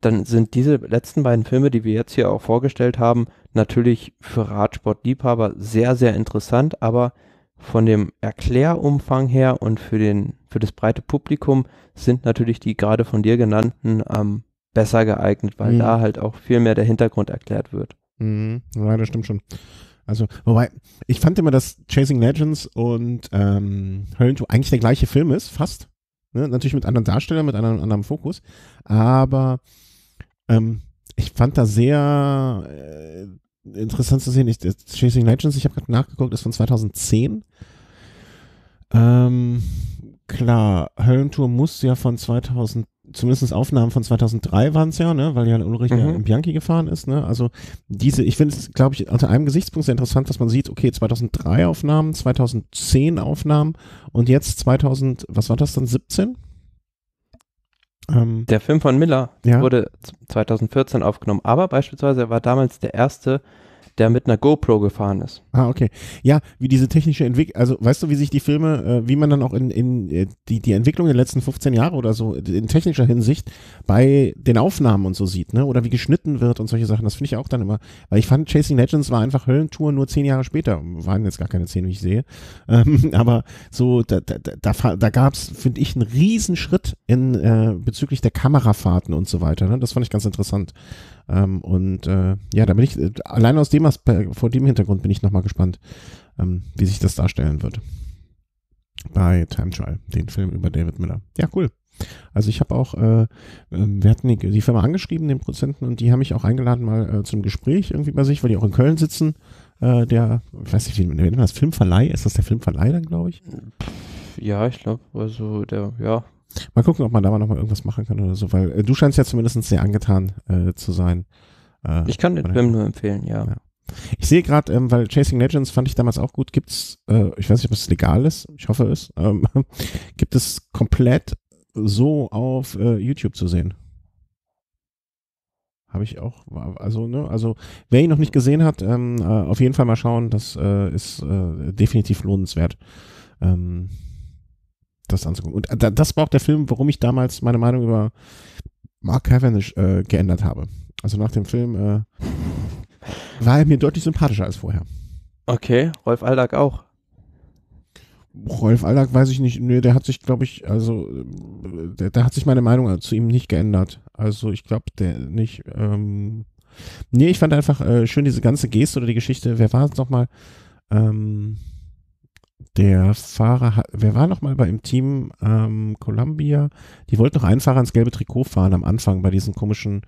dann sind diese letzten beiden Filme, die wir jetzt hier auch vorgestellt haben, natürlich für Radsportliebhaber sehr, sehr interessant, aber von dem Erklärumfang her und für, den, für das breite Publikum sind natürlich die gerade von dir genannten am ähm, besser geeignet, weil mhm. da halt auch viel mehr der Hintergrund erklärt wird. Mhm. Ja, das stimmt schon. Also, wobei, ich fand immer, dass Chasing Legends und ähm, Höllentour eigentlich der gleiche Film ist, fast. Ne? Natürlich mit anderen Darstellern, mit einem anderen Fokus. Aber ähm, ich fand da sehr äh, interessant zu sehen. Ich, Chasing Legends, ich habe gerade nachgeguckt, ist von 2010. Ähm, klar, Höllentour muss ja von 2010 zumindest Aufnahmen von 2003 waren es ja, ne, weil Jan Ulrich mhm. ja im Bianchi gefahren ist, ne, also diese, ich finde es, glaube ich, unter einem Gesichtspunkt sehr interessant, dass man sieht, okay, 2003 Aufnahmen, 2010 Aufnahmen und jetzt 2000, was war das dann, 17? Ähm, der Film von Miller ja. wurde 2014 aufgenommen, aber beispielsweise er war damals der erste der mit einer GoPro gefahren ist. Ah, okay. Ja, wie diese technische Entwicklung, also weißt du, wie sich die Filme, äh, wie man dann auch in, in äh, die, die Entwicklung der letzten 15 Jahre oder so in technischer Hinsicht bei den Aufnahmen und so sieht, ne? Oder wie geschnitten wird und solche Sachen. Das finde ich auch dann immer, weil ich fand, Chasing Legends war einfach Höllentour nur zehn Jahre später. Waren jetzt gar keine zehn, wie ich sehe. [laughs] Ähm, aber so, da, da, da, da gab es, finde ich, einen riesen Schritt in, äh, bezüglich der Kamerafahrten und so weiter. Ne? Das fand ich ganz interessant. Ähm, und äh, ja, da bin ich, äh, allein aus dem äh, vor dem Hintergrund bin ich nochmal gespannt, ähm, wie sich das darstellen wird. Bei Time Trial, den Film über David Miller. Ja, cool. Also ich habe auch, äh, ähm, wir hatten die, die, Firma angeschrieben, den Prozenten, und die haben mich auch eingeladen mal äh, zum Gespräch irgendwie bei sich, weil die auch in Köln sitzen. Äh, der, ich weiß nicht, wie nennt man das, Filmverleih? Ist das der Filmverleih dann, glaube ich? Ja, ich glaube, also der, ja, Mal gucken, ob man da mal nochmal irgendwas machen kann oder so, weil äh, du scheinst ja zumindest sehr angetan äh, zu sein. Äh, ich kann den Film nur empfehlen, ja. ja. Ich sehe gerade, ähm, weil Chasing Legends fand ich damals auch gut, gibt's, äh, ich weiß nicht, ob es legal ist, ich hoffe es, ähm, [laughs] gibt es komplett so auf äh, YouTube zu sehen. Habe ich auch, also, ne, also wer ihn noch nicht gesehen hat, ähm, äh, auf jeden Fall mal schauen, das äh, ist äh, definitiv lohnenswert. Ähm, das anzugucken. Und äh, das war auch der Film, warum ich damals meine Meinung über Mark Cavendish äh, geändert habe. Also nach dem Film äh, war er mir deutlich sympathischer als vorher. Okay, Rolf Aldag auch. Rolf Aldag weiß ich nicht. Nee, der hat sich, glaube ich, also der, der, hat sich meine Meinung zu ihm nicht geändert. Also ich glaube, der nicht. Ähm, nee, ich fand einfach äh, schön diese ganze Geste oder die Geschichte. Wer war es nochmal? Ähm, der Fahrer, wer war noch mal bei im Team ähm, Columbia? Die wollten noch einen Fahrer ins gelbe Trikot fahren am Anfang bei diesen komischen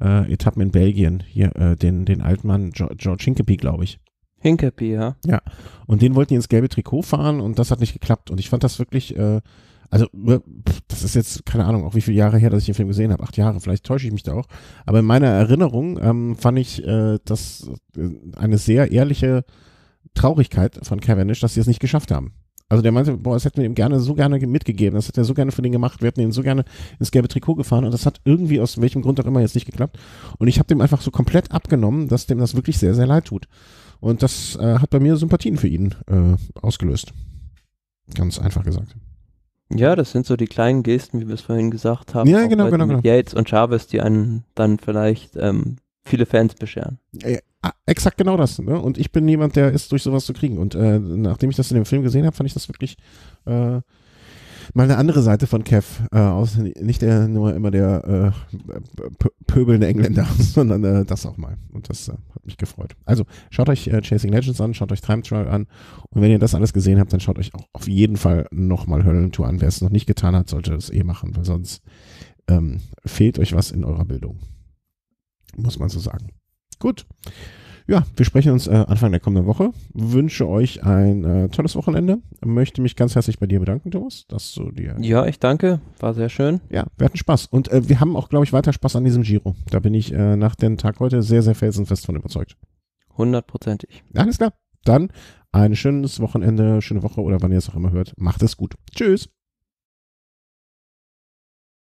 äh, Etappen in Belgien. Hier, äh, den, den Altmann jo George Hinkepie, glaube ich. Hinkepie, ja. Ja. Und den wollten die ins gelbe Trikot fahren und das hat nicht geklappt. Und ich fand das wirklich, äh, also das ist jetzt, keine Ahnung, auch wie viele Jahre her, dass ich den Film gesehen habe. Acht Jahre, vielleicht täusche ich mich da auch. Aber in meiner Erinnerung ähm, fand ich äh, das äh, eine sehr ehrliche Traurigkeit von Cavendish, dass sie es nicht geschafft haben. Also der meinte, boah, das hätten wir ihm gerne so gerne mitgegeben, das hätte er so gerne für den gemacht, wir hätten ihn so gerne ins gelbe Trikot gefahren und das hat irgendwie aus welchem Grund auch immer jetzt nicht geklappt. Und ich habe dem einfach so komplett abgenommen, dass dem das wirklich sehr, sehr leid tut. Und das äh, hat bei mir Sympathien für ihn äh, ausgelöst. Ganz einfach gesagt. Ja, das sind so die kleinen Gesten, wie wir es vorhin gesagt haben. Ja, genau, genau, genau. Yates und Chavez, die einen dann vielleicht ähm, viele Fans bescheren. Ja, Ah, exakt genau das. Ne? Und ich bin jemand, der ist durch sowas zu kriegen. Und äh, nachdem ich das in dem Film gesehen habe, fand ich das wirklich äh, mal eine andere Seite von Kev. Äh, aus, nicht der, nur immer der äh, pöbelnde Engländer, [laughs] sondern äh, das auch mal. Und das äh, hat mich gefreut. Also schaut euch Chasing Legends an, schaut euch Time Trial an. Und wenn ihr das alles gesehen habt, dann schaut euch auch auf jeden Fall nochmal Höllentour an. Wer es noch nicht getan hat, sollte es eh machen, weil sonst ähm, fehlt euch was in eurer Bildung. Muss man so sagen. Gut. Ja, wir sprechen uns äh, Anfang der kommenden Woche. Wünsche euch ein äh, tolles Wochenende. Möchte mich ganz herzlich bei dir bedanken, Thomas, dass du dir. Ja, ich danke. War sehr schön. Ja, wir hatten Spaß. Und äh, wir haben auch, glaube ich, weiter Spaß an diesem Giro. Da bin ich äh, nach dem Tag heute sehr, sehr felsenfest von überzeugt. Hundertprozentig. Alles klar. Dann ein schönes Wochenende, schöne Woche oder wann ihr es auch immer hört. Macht es gut. Tschüss.